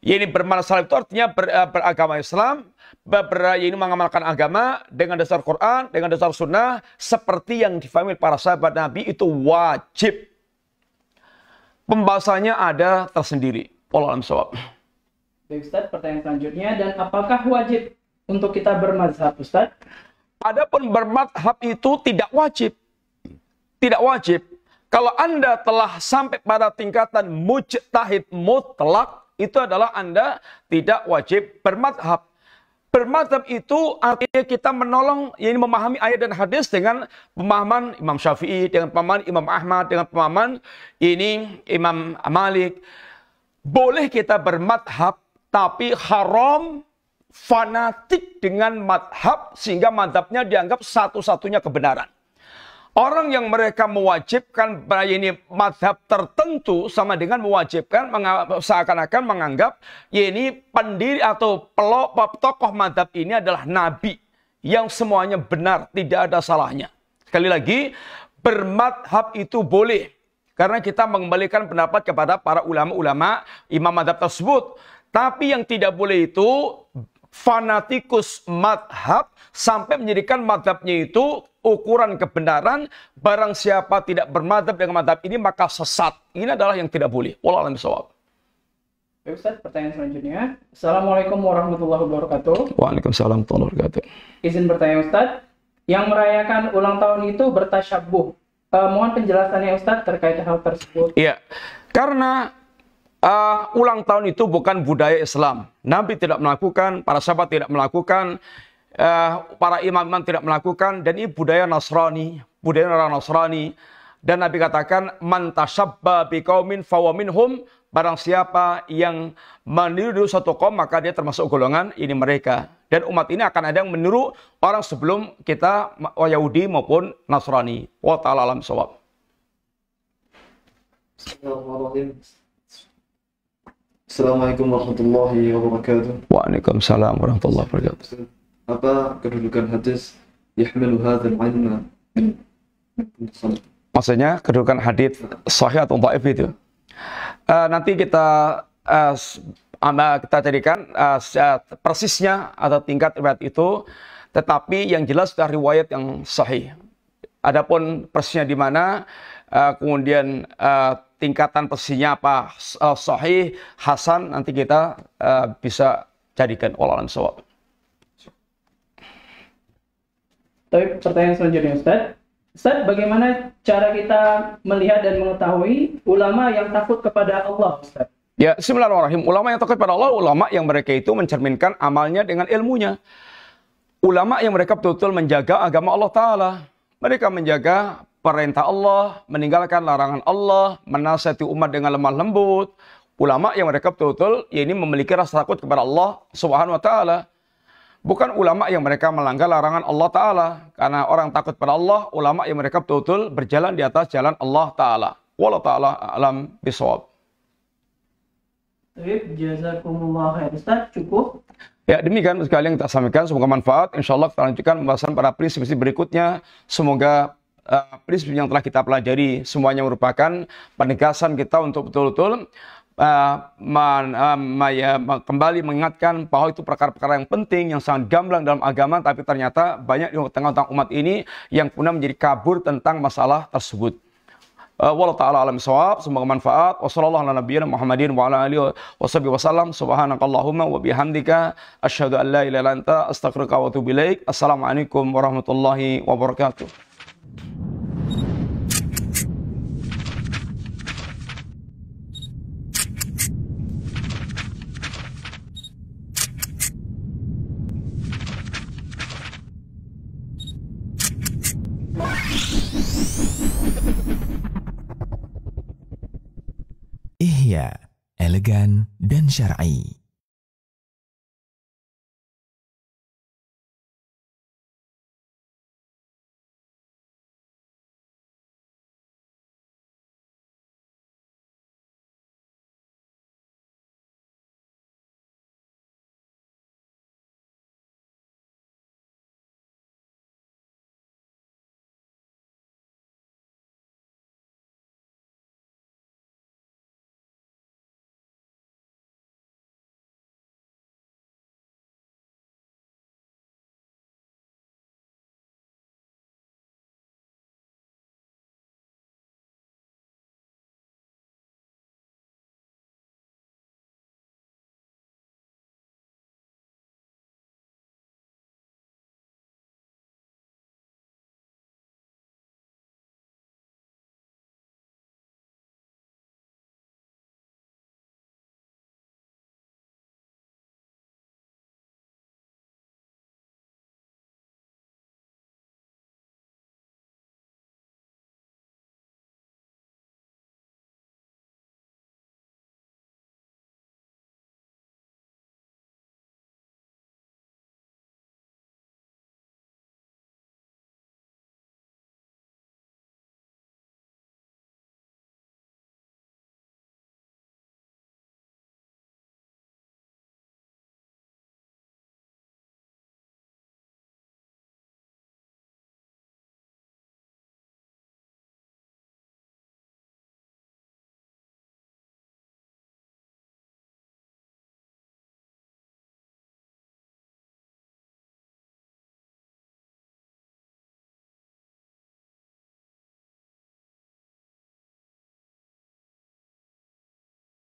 Ini bermasalah itu artinya ber, eh, beragama Islam, ber, ber, ini mengamalkan agama dengan dasar Quran, dengan dasar sunnah, seperti yang difahami para sahabat Nabi itu wajib. Pembahasannya ada tersendiri. Allah Baik Ustaz, pertanyaan selanjutnya dan apakah wajib untuk kita bermazhab Ustaz? Adapun bermadhab itu tidak wajib. Tidak wajib. Kalau Anda telah sampai pada tingkatan mujtahid mutlak, itu adalah Anda tidak wajib bermadhab. Bermadhab itu artinya kita menolong, yaitu memahami ayat dan hadis dengan pemahaman Imam Syafi'i, dengan pemahaman Imam Ahmad, dengan pemahaman ini Imam Malik. Boleh kita bermadhab, tapi haram fanatik dengan madhab sehingga madhabnya dianggap satu-satunya kebenaran. Orang yang mereka mewajibkan nah ini madhab tertentu sama dengan mewajibkan seakan-akan menganggap ya ini pendiri atau pelopok tokoh madhab ini adalah nabi yang semuanya benar, tidak ada salahnya. Sekali lagi, bermadhab itu boleh. Karena kita mengembalikan pendapat kepada para ulama-ulama imam madhab tersebut. Tapi yang tidak boleh itu fanatikus madhab sampai menjadikan madhabnya itu ukuran kebenaran barang siapa tidak bermadhab dengan madhab ini maka sesat ini adalah yang tidak boleh walau alam bisawab Ustaz, pertanyaan selanjutnya. Assalamualaikum warahmatullahi wabarakatuh. Waalaikumsalam warahmatullahi wabarakatuh. Izin bertanya Ustaz, yang merayakan ulang tahun itu bertasyabuh. Uh, mohon penjelasannya Ustaz terkait hal tersebut. Iya, karena uh, ulang tahun itu bukan budaya Islam. Nabi tidak melakukan, para sahabat tidak melakukan, uh, para imam-imam tidak melakukan, dan ini budaya Nasrani, budaya orang Nasrani. Dan Nabi katakan, Man kaumin biqaumin hum. barang siapa yang meniru satu kaum, maka dia termasuk golongan ini mereka. Dan umat ini akan ada yang meniru orang sebelum kita oh, Yahudi maupun Nasrani. Wa ta'ala alam sawab. Bismillahirrahmanirrahim. Assalamualaikum warahmatullahi wabarakatuh. Waalaikumsalam warahmatullahi wabarakatuh. Apa kedudukan hadis yahmilu hadzal ilma? Maksudnya kedudukan hadis sahih atau dhaif itu. Uh, nanti kita uh, kita jadikan uh, persisnya atau tingkat riwayat itu tetapi yang jelas sudah riwayat yang sahih. Adapun persisnya di mana Eh, kemudian uh, tingkatan persisnya apa uh, sahih, hasan nanti kita uh, bisa jadikan olahan soal Tapi pertanyaan selanjutnya Ustaz. Ustaz, bagaimana cara kita melihat dan mengetahui ulama yang takut kepada Allah Ustaz? Ya, bismillahirrahmanirrahim. Ulama yang takut kepada Allah, ulama yang mereka itu mencerminkan amalnya dengan ilmunya. Ulama yang mereka betul-betul menjaga agama Allah Ta'ala. Mereka menjaga perintah Allah, meninggalkan larangan Allah, menasihati umat dengan lemah lembut. Ulama yang mereka betul-betul ya ini memiliki rasa takut kepada Allah Subhanahu wa taala. Bukan ulama yang mereka melanggar larangan Allah taala karena orang takut pada Allah, ulama yang mereka betul-betul berjalan di atas jalan Allah taala. Wallahu taala alam bisawab. cukup. Ya, demikian sekali yang kita sampaikan. Semoga manfaat. Insya Allah kita lanjutkan pembahasan pada prinsip berikutnya. Semoga uh, eh, prinsip yang telah kita pelajari semuanya merupakan penegasan kita untuk betul-betul uh, uh, maya, kembali mengingatkan bahwa itu perkara-perkara yang penting, yang sangat gamblang dalam agama, tapi ternyata banyak di tengah-tengah umat ini yang pernah menjadi kabur tentang masalah tersebut. Eh, wallahu Wallah ta'ala alam sawab, semoga manfaat. Wassalamualaikum warahmatullahi wabarakatuh. Subhanakallahumma warahmatullahi wabarakatuh. Ihya, elegan dan syar'i.